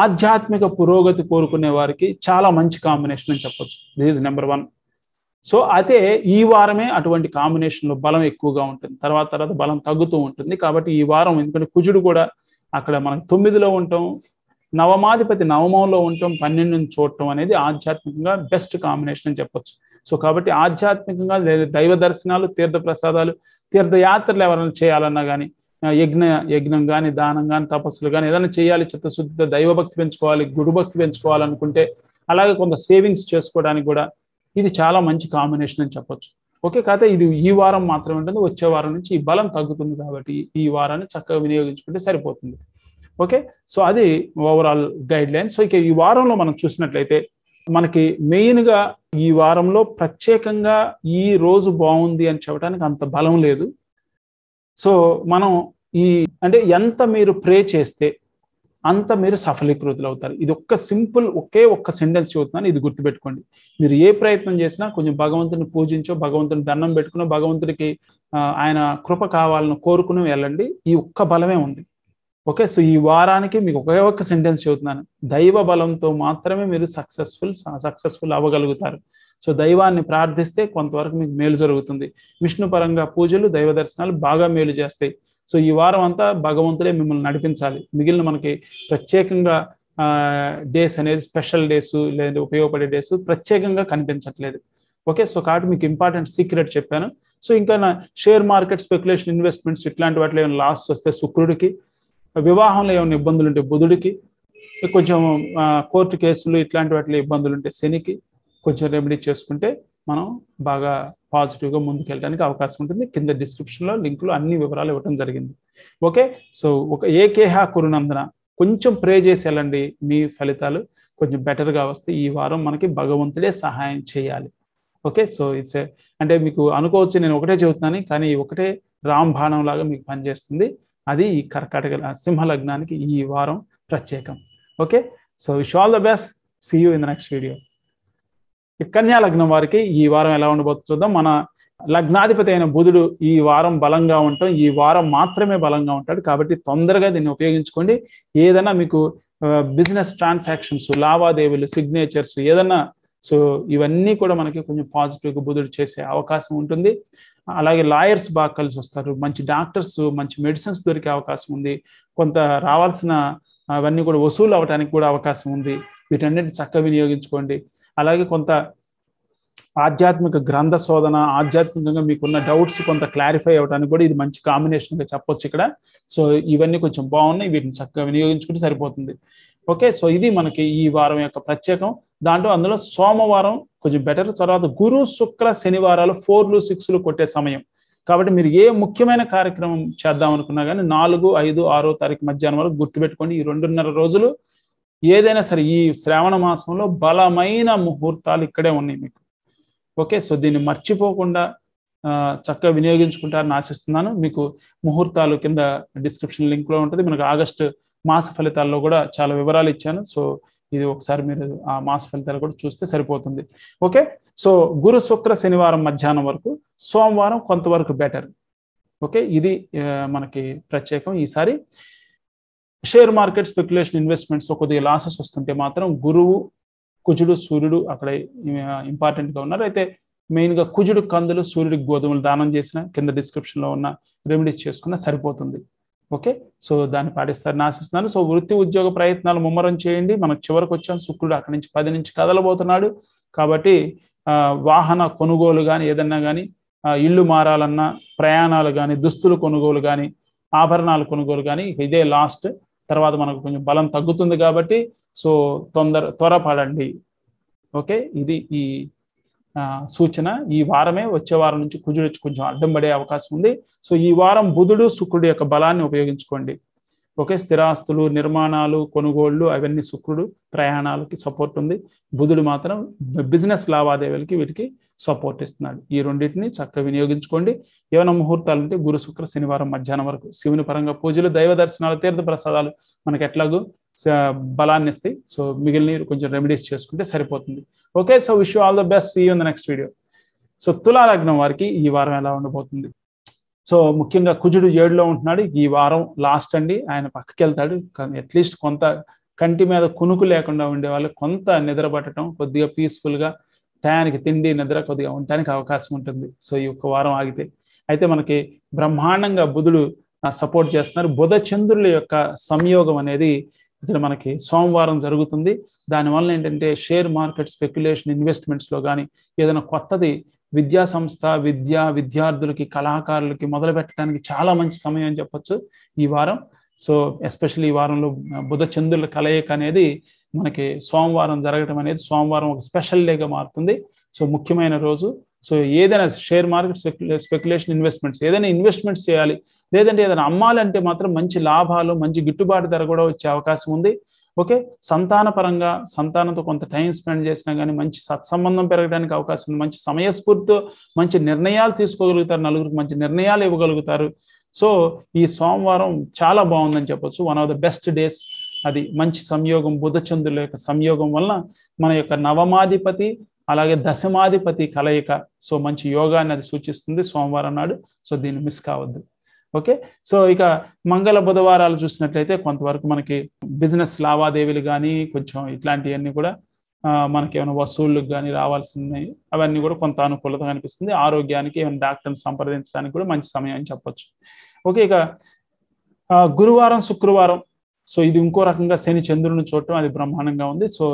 ఆధ్యాత్మిక పురోగతి కోరుకునే వారికి చాలా మంచి కాంబినేషన్ అని చెప్పొచ్చు దిస్ నెంబర్ వన్ సో అయితే ఈ వారమే అటువంటి కాంబినేషన్లో బలం ఎక్కువగా ఉంటుంది తర్వాత తర్వాత బలం తగ్గుతూ ఉంటుంది కాబట్టి ఈ వారం ఎందుకంటే కుజుడు కూడా అక్కడ మనం తొమ్మిదిలో ఉంటాం నవమాధిపతి నవమంలో ఉంటాం పన్నెండు నుంచి చూడటం అనేది ఆధ్యాత్మికంగా బెస్ట్ కాంబినేషన్ అని చెప్పొచ్చు సో కాబట్టి ఆధ్యాత్మికంగా దైవ దర్శనాలు తీర్థ ప్రసాదాలు తీర్థయాత్రలు ఎవరైనా చేయాలన్నా కానీ యజ్ఞ యజ్ఞం కానీ దానం కానీ తపస్సులు కానీ ఏదైనా చేయాలి చిత్తశుద్ధితో దైవభక్తి పెంచుకోవాలి గురుభక్తి పెంచుకోవాలనుకుంటే అలాగే కొంత సేవింగ్స్ చేసుకోవడానికి కూడా ఇది చాలా మంచి కాంబినేషన్ అని చెప్పొచ్చు ఓకే కాకపోతే ఇది ఈ వారం మాత్రమే ఉంటుంది వచ్చే వారం నుంచి ఈ బలం తగ్గుతుంది కాబట్టి ఈ వారాన్ని చక్కగా వినియోగించుకుంటే సరిపోతుంది ఓకే సో అది ఓవరాల్ గైడ్ లైన్ సో ఇక ఈ వారంలో మనం చూసినట్లయితే మనకి మెయిన్గా ఈ వారంలో ప్రత్యేకంగా ఈ రోజు బాగుంది అని చెప్పడానికి అంత బలం లేదు సో మనం ఈ అంటే ఎంత మీరు ప్రే చేస్తే అంత మీరు సఫలీకృతులు అవుతారు ఇది ఒక్క సింపుల్ ఒకే ఒక్క సెంటెన్స్ చెబుతున్నాను ఇది గుర్తుపెట్టుకోండి మీరు ఏ ప్రయత్నం చేసినా కొంచెం భగవంతుని పూజించో భగవంతుని దండం పెట్టుకునో భగవంతుడికి ఆయన కృప కావాలని కోరుకుని వెళ్ళండి ఈ ఒక్క బలమే ఉంది ఓకే సో ఈ వారానికి మీకు ఒకే ఒక్క సెంటెన్స్ చెబుతున్నాను దైవ బలంతో మాత్రమే మీరు సక్సెస్ఫుల్ సక్సెస్ఫుల్ అవ్వగలుగుతారు సో దైవాన్ని ప్రార్థిస్తే కొంతవరకు మీకు మేలు జరుగుతుంది విష్ణు పరంగా పూజలు దైవ దర్శనాలు బాగా మేలు చేస్తాయి సో ఈ వారం అంతా భగవంతుడే మిమ్మల్ని నడిపించాలి మిగిలిన మనకి ప్రత్యేకంగా డేస్ అనేది స్పెషల్ డేస్ లేదంటే ఉపయోగపడే డేస్ ప్రత్యేకంగా కనిపించట్లేదు ఓకే సో కాబట్టి మీకు ఇంపార్టెంట్ సీక్రెట్ చెప్పాను సో ఇంకా నా షేర్ మార్కెట్ స్పెక్యులేషన్ ఇన్వెస్ట్మెంట్స్ ఇట్లాంటి వాటిలో ఏమైనా లాస్ వస్తే శుక్రుడికి వివాహంలో ఏమైనా ఇబ్బందులు ఉంటే బుధుడికి కొంచెం కోర్టు కేసులు ఇట్లాంటి వాటిలో ఇబ్బందులు ఉంటే శనికి కొంచెం రెమెడీ చేసుకుంటే మనం బాగా పాజిటివ్గా ముందుకు వెళ్ళడానికి అవకాశం ఉంటుంది కింద డిస్క్రిప్షన్లో లింకులు అన్ని వివరాలు ఇవ్వడం జరిగింది ఓకే సో ఒక ఏకేహా కురునందున కొంచెం ప్రే చేసి వెళ్ళండి మీ ఫలితాలు కొంచెం బెటర్గా వస్తే ఈ వారం మనకి భగవంతుడే సహాయం చేయాలి ఓకే సో ఇట్స్ అంటే మీకు అనుకోవచ్చు నేను ఒకటే చెబుతున్నాను కానీ ఒకటే రామ్ బాణం లాగా మీకు పనిచేస్తుంది అది ఈ కర్కాటక సింహ లగ్నానికి ఈ వారం ప్రత్యేకం okay so wish all the best see you in the next video ఈ కన్యా లగ్నం వారికి ఈ వారం ఎలా ఉండబోతు చూద్దాం మన లగ్నాధిపతి అయిన బుధుడు ఈ వారం బలంగా ఉంటాం ఈ వారం మాత్రమే బలంగా ఉంటాడు కాబట్టి తొందరగా దీన్ని ఉపయోగించుకోండి ఏదైనా మీకు బిజినెస్ ట్రాన్సాక్షన్స్ లావాదేవీలు సిగ్నేచర్స్ ఏదన్నా సో ఇవన్నీ కూడా మనకి కొంచెం పాజిటివ్గా బుధుడు చేసే అవకాశం ఉంటుంది అలాగే లాయర్స్ బాగా కలిసి వస్తారు మంచి డాక్టర్స్ మంచి మెడిసిన్స్ దొరికే అవకాశం ఉంది కొంత రావాల్సిన అవన్నీ కూడా వసూలు అవడానికి కూడా అవకాశం ఉంది వీటన్నిటి చక్కగా వినియోగించుకోండి అలాగే కొంత ఆధ్యాత్మిక గ్రంథ శోధన ఆధ్యాత్మికంగా మీకున్న డౌట్స్ కొంత క్లారిఫై అవ్వడానికి కూడా ఇది మంచి కాంబినేషన్గా చెప్పొచ్చు ఇక్కడ సో ఇవన్నీ కొంచెం బాగున్నాయి వీటిని చక్కగా వినియోగించుకుంటే సరిపోతుంది ఓకే సో ఇది మనకి ఈ వారం యొక్క ప్రత్యేకం దాంట్లో అందులో సోమవారం కొంచెం బెటర్ తర్వాత గురు శుక్ర శనివారాలు ఫోర్లు సిక్స్లు కొట్టే సమయం కాబట్టి మీరు ఏ ముఖ్యమైన కార్యక్రమం చేద్దాం అనుకున్నా కానీ నాలుగు ఐదు ఆరో తారీఖు మధ్యాహ్నం వరకు గుర్తుపెట్టుకోండి ఈ రెండున్నర రోజులు ఏదైనా సరే ఈ శ్రావణ మాసంలో బలమైన ముహూర్తాలు ఇక్కడే ఉన్నాయి మీకు ఓకే సో దీన్ని మర్చిపోకుండా చక్కగా వినియోగించుకుంటారని ఆశిస్తున్నాను మీకు ముహూర్తాలు కింద డిస్క్రిప్షన్ లింక్లో ఉంటుంది మనకు ఆగస్టు మాస ఫలితాల్లో కూడా చాలా వివరాలు ఇచ్చాను సో ఇది ఒకసారి మీరు ఆ మాస ఫలితాలు కూడా చూస్తే సరిపోతుంది ఓకే సో గురు శుక్ర శనివారం మధ్యాహ్నం వరకు సోమవారం కొంతవరకు బెటర్ ఓకే ఇది మనకి ప్రత్యేకం ఈసారి షేర్ మార్కెట్ స్పెక్యులేషన్ ఇన్వెస్ట్మెంట్స్లో కొద్దిగా లాసెస్ వస్తుంటే మాత్రం గురువు కుజుడు సూర్యుడు అక్కడ ఇంపార్టెంట్గా ఉన్నారు అయితే మెయిన్గా కుజుడు కందులు సూర్యుడికి గోధుమలు దానం చేసిన కింద డిస్క్రిప్షన్లో ఉన్న రెమెడీస్ చేసుకున్న సరిపోతుంది ఓకే సో దాన్ని పాటిస్తారని ఆశిస్తున్నాను సో వృత్తి ఉద్యోగ ప్రయత్నాలు ముమ్మరం చేయండి మనకు చివరికి వచ్చాం శుక్రుడు అక్కడి నుంచి పది నుంచి కదలబోతున్నాడు కాబట్టి వాహన కొనుగోలు కానీ ఏదన్నా కానీ ఇల్లు మారాలన్నా ప్రయాణాలు కానీ దుస్తులు కొనుగోలు కానీ ఆభరణాలు కొనుగోలు కానీ ఇదే లాస్ట్ తర్వాత మనకు కొంచెం బలం తగ్గుతుంది కాబట్టి సో తొందర త్వరపడండి ఓకే ఇది ఈ సూచన ఈ వారమే వచ్చే వారం నుంచి కుజుడు కొంచెం అడ్డం పడే అవకాశం ఉంది సో ఈ వారం బుధుడు శుక్రుడు యొక్క బలాన్ని ఉపయోగించుకోండి ఓకే స్థిరాస్తులు నిర్మాణాలు కొనుగోళ్లు అవన్నీ శుక్రుడు ప్రయాణాలకి సపోర్ట్ ఉంది బుధుడు మాత్రం బిజినెస్ లావాదేవీలకి వీటికి సపోర్ట్ ఇస్తున్నాడు ఈ రెండింటిని చక్కగా వినియోగించుకోండి ఏమైనా ముహూర్తాలు అంటే గురు శుక్ర శనివారం మధ్యాహ్నం వరకు శివుని పరంగా పూజలు దైవ దర్శనాలు తీర్థ ప్రసాదాలు మనకి ఎట్లాగూ బలాన్ని ఇస్తాయి సో మిగిలిన కొంచెం రెమెడీస్ చేసుకుంటే సరిపోతుంది okay so wish all the best see in the next video so లగ్నం వారికి ఈ వారం ఎలా ఉండబోతుంది సో ముఖ్యంగా కుజుడు ఏడులో ఉంటున్నాడు ఈ వారం లాస్ట్ అండి ఆయన పక్కకి వెళ్తాడు కానీ అట్లీస్ట్ కొంత కంటి మీద కునుకు లేకుండా ఉండే వాళ్ళు కొంత నిద్ర పట్టడం కొద్దిగా పీస్ఫుల్గా టయానికి తిండి నిద్ర కొద్దిగా ఉండటానికి అవకాశం ఉంటుంది సో ఈ ఒక్క వారం ఆగితే అయితే మనకి బ్రహ్మాండంగా బుధుడు సపోర్ట్ చేస్తున్నారు బుధ చంద్రుల యొక్క సంయోగం అనేది ఇక్కడ మనకి సోమవారం జరుగుతుంది దానివల్ల ఏంటంటే షేర్ మార్కెట్ స్పెక్యులేషన్ ఇన్వెస్ట్మెంట్స్లో కానీ ఏదైనా కొత్తది విద్యా సంస్థ విద్య విద్యార్థులకి కళాకారులకి మొదలు పెట్టడానికి చాలా మంచి సమయం అని చెప్పొచ్చు ఈ వారం సో ఎస్పెషల్లీ ఈ వారంలో బుధ చంద్రుల కలయిక అనేది మనకి సోమవారం జరగటం అనేది సోమవారం ఒక స్పెషల్ డేగా మారుతుంది సో ముఖ్యమైన రోజు సో ఏదైనా షేర్ మార్కెట్ స్పెక్యులేషన్ ఇన్వెస్ట్మెంట్స్ ఏదైనా ఇన్వెస్ట్మెంట్స్ చేయాలి లేదంటే ఏదైనా అమ్మాలంటే మాత్రం మంచి లాభాలు మంచి గిట్టుబాటు ధర కూడా వచ్చే అవకాశం ఉంది ఓకే సంతాన పరంగా సంతానంతో కొంత టైం స్పెండ్ చేసినా కానీ మంచి సత్సంబంధం పెరగడానికి అవకాశం ఉంది మంచి సమయస్ఫూర్తితో మంచి నిర్ణయాలు తీసుకోగలుగుతారు నలుగురికి మంచి నిర్ణయాలు ఇవ్వగలుగుతారు సో ఈ సోమవారం చాలా బాగుందని చెప్పొచ్చు one of the best days అది మంచి సంయోగం చంద్రుల యొక్క సంయోగం వలన మన యొక్క నవమాధిపతి అలాగే దశమాధిపతి కలయిక సో మంచి యోగాన్ని అది సూచిస్తుంది సోమవారం నాడు సో దీన్ని మిస్ కావద్దు ఓకే సో ఇక మంగళ బుధవారాలు చూసినట్లయితే కొంతవరకు మనకి బిజినెస్ లావాదేవీలు కానీ కొంచెం ఇట్లాంటివన్నీ కూడా మనకి ఏమైనా వసూళ్ళకు కానీ రావాల్సినవి అవన్నీ కూడా కొంత అనుకూలత కనిపిస్తుంది ఆరోగ్యానికి ఏమైనా డాక్టర్ని సంప్రదించడానికి కూడా మంచి సమయం అని చెప్పొచ్చు ఓకే ఇక గురువారం శుక్రవారం సో ఇది ఇంకో రకంగా శని చంద్రుని చూడటం అది బ్రహ్మాండంగా ఉంది సో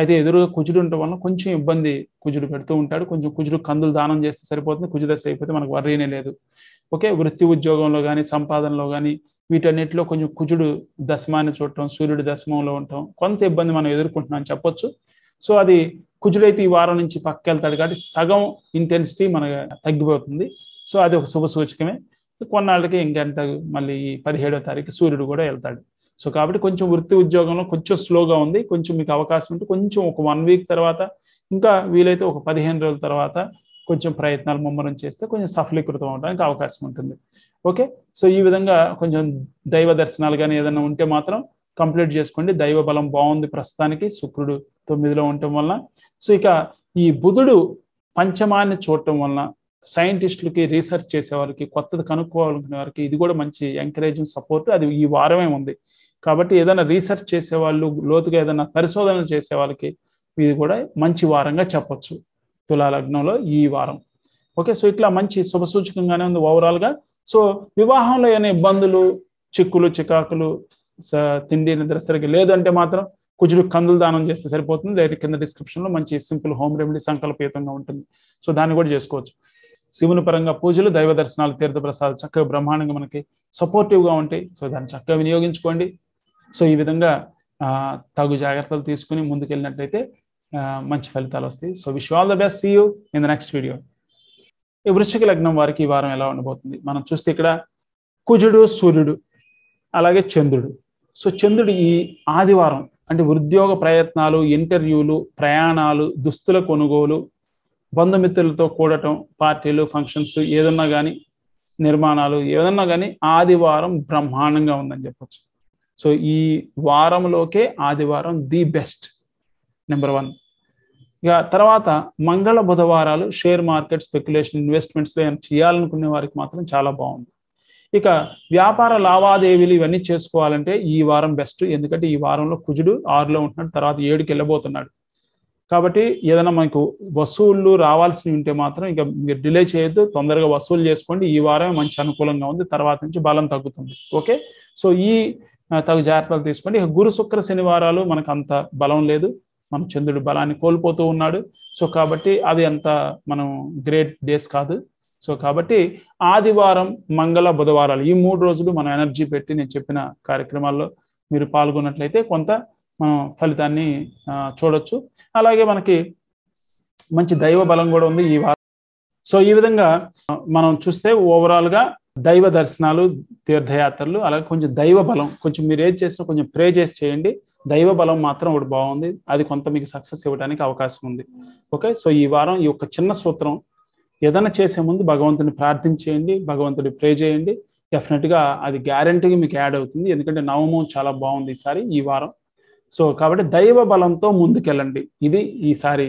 అయితే ఎదురుగా కుజుడు ఉండటం వల్ల కొంచెం ఇబ్బంది కుజుడు పెడుతూ ఉంటాడు కొంచెం కుజుడు కందులు దానం చేస్తే సరిపోతుంది కుజుదశ అయిపోతే మనకు వర్రీనే లేదు ఓకే వృత్తి ఉద్యోగంలో కానీ సంపాదనలో కానీ వీటన్నిటిలో కొంచెం కుజుడు దశమాన్ని చూడటం సూర్యుడు దశమంలో ఉండటం కొంత ఇబ్బంది మనం ఎదుర్కొంటున్నాం చెప్పొచ్చు సో అది కుజుడైతే ఈ వారం నుంచి వెళ్తాడు కాబట్టి సగం ఇంటెన్సిటీ మనకు తగ్గిపోతుంది సో అది ఒక శుభ సూచకమే కొన్నాళ్ళకి ఇంకెంత మళ్ళీ పదిహేడో తారీఖు సూర్యుడు కూడా వెళ్తాడు సో కాబట్టి కొంచెం వృత్తి ఉద్యోగంలో కొంచెం స్లోగా ఉంది కొంచెం మీకు అవకాశం ఉంటే కొంచెం ఒక వన్ వీక్ తర్వాత ఇంకా వీలైతే ఒక పదిహేను రోజుల తర్వాత కొంచెం ప్రయత్నాలు ముమ్మరం చేస్తే కొంచెం సఫలీకృతం అవడానికి అవకాశం ఉంటుంది ఓకే సో ఈ విధంగా కొంచెం దైవ దర్శనాలు కానీ ఏదైనా ఉంటే మాత్రం కంప్లీట్ చేసుకోండి దైవ బలం బాగుంది ప్రస్తుతానికి శుక్రుడు తొమ్మిదిలో ఉండటం వల్ల సో ఇక ఈ బుధుడు పంచమాన్ని చూడటం వలన సైంటిస్టులకి రీసెర్చ్ చేసే వారికి కొత్తది కనుక్కోవాలనుకునే వారికి ఇది కూడా మంచి ఎంకరేజింగ్ సపోర్ట్ అది ఈ వారమే ఉంది కాబట్టి ఏదైనా రీసెర్చ్ చేసే వాళ్ళు లోతుగా ఏదైనా పరిశోధనలు చేసే వాళ్ళకి ఇది కూడా మంచి వారంగా చెప్పచ్చు తులాలగ్నంలో ఈ వారం ఓకే సో ఇట్లా మంచి సూచకంగానే ఉంది ఓవరాల్గా సో వివాహంలో ఏమైనా ఇబ్బందులు చిక్కులు చికాకులు తిండి నిద్ర సరిగ్గా లేదంటే మాత్రం కుజుడు కందులు దానం చేస్తే సరిపోతుంది లేదా కింద డిస్క్రిప్షన్లో మంచి సింపుల్ హోమ్ రెమెడీ సంకల్పయుతంగా ఉంటుంది సో దాన్ని కూడా చేసుకోవచ్చు శివుని పరంగా పూజలు దైవ దర్శనాలు తీర్థ ప్రసాదాలు చక్కగా బ్రహ్మాండంగా మనకి సపోర్టివ్గా ఉంటాయి సో దాన్ని చక్కగా వినియోగించుకోండి సో ఈ విధంగా తగు జాగ్రత్తలు తీసుకుని ముందుకెళ్ళినట్లయితే మంచి ఫలితాలు వస్తాయి so wish all the best see you in the next video ఈ వృశ్చిక లగ్నం వారికి ఈ వారం ఎలా ఉండబోతుంది మనం చూస్తే ఇక్కడ కుజుడు సూర్యుడు అలాగే చంద్రుడు సో చంద్రుడు ఈ ఆదివారం అంటే ఉద్యోగ ప్రయత్నాలు ఇంటర్వ్యూలు ప్రయాణాలు దుస్తుల కొనుగోలు బంధుమిత్రులతో కూడటం పార్టీలు ఫంక్షన్స్ ఏదన్నా కానీ నిర్మాణాలు ఏదన్నా కానీ ఆదివారం బ్రహ్మాండంగా ఉందని చెప్పొచ్చు సో ఈ వారంలోకే ఆదివారం ది బెస్ట్ నెంబర్ వన్ ఇక తర్వాత మంగళ బుధవారాలు షేర్ మార్కెట్ స్పెక్యులేషన్ ఇన్వెస్ట్మెంట్స్లో చేయాలనుకునే వారికి మాత్రం చాలా బాగుంది ఇక వ్యాపార లావాదేవీలు ఇవన్నీ చేసుకోవాలంటే ఈ వారం బెస్ట్ ఎందుకంటే ఈ వారంలో కుజుడు ఆరులో ఉంటున్నాడు తర్వాత ఏడుకి వెళ్ళబోతున్నాడు కాబట్టి ఏదైనా మనకు వసూళ్ళు రావాల్సినవి ఉంటే మాత్రం ఇక మీరు డిలే చేయొద్దు తొందరగా వసూలు చేసుకోండి ఈ వారమే మంచి అనుకూలంగా ఉంది తర్వాత నుంచి బలం తగ్గుతుంది ఓకే సో ఈ తగు జాగ్రత్తలు తీసుకోండి గురు శుక్ర శనివారాలు మనకు అంత బలం లేదు మన చంద్రుడు బలాన్ని కోల్పోతూ ఉన్నాడు సో కాబట్టి అది అంత మనం గ్రేట్ డేస్ కాదు సో కాబట్టి ఆదివారం మంగళ బుధవారాలు ఈ మూడు రోజులు మనం ఎనర్జీ పెట్టి నేను చెప్పిన కార్యక్రమాల్లో మీరు పాల్గొన్నట్లయితే కొంత మనం ఫలితాన్ని చూడొచ్చు అలాగే మనకి మంచి దైవ బలం కూడా ఉంది ఈ వారం సో ఈ విధంగా మనం చూస్తే ఓవరాల్గా దైవ దర్శనాలు తీర్థయాత్రలు అలాగే కొంచెం దైవ బలం కొంచెం మీరు ఏది చేసినా కొంచెం ప్రే చేసి చేయండి దైవ బలం మాత్రం ఒకటి బాగుంది అది కొంత మీకు సక్సెస్ ఇవ్వడానికి అవకాశం ఉంది ఓకే సో ఈ వారం ఈ యొక్క చిన్న సూత్రం ఏదైనా చేసే ముందు భగవంతుని ప్రార్థించేయండి భగవంతుడి ప్రే చేయండి డెఫినెట్గా అది గ్యారంటీగా మీకు యాడ్ అవుతుంది ఎందుకంటే నవమం చాలా బాగుంది ఈసారి ఈ వారం సో కాబట్టి దైవ బలంతో ముందుకెళ్ళండి ఇది ఈసారి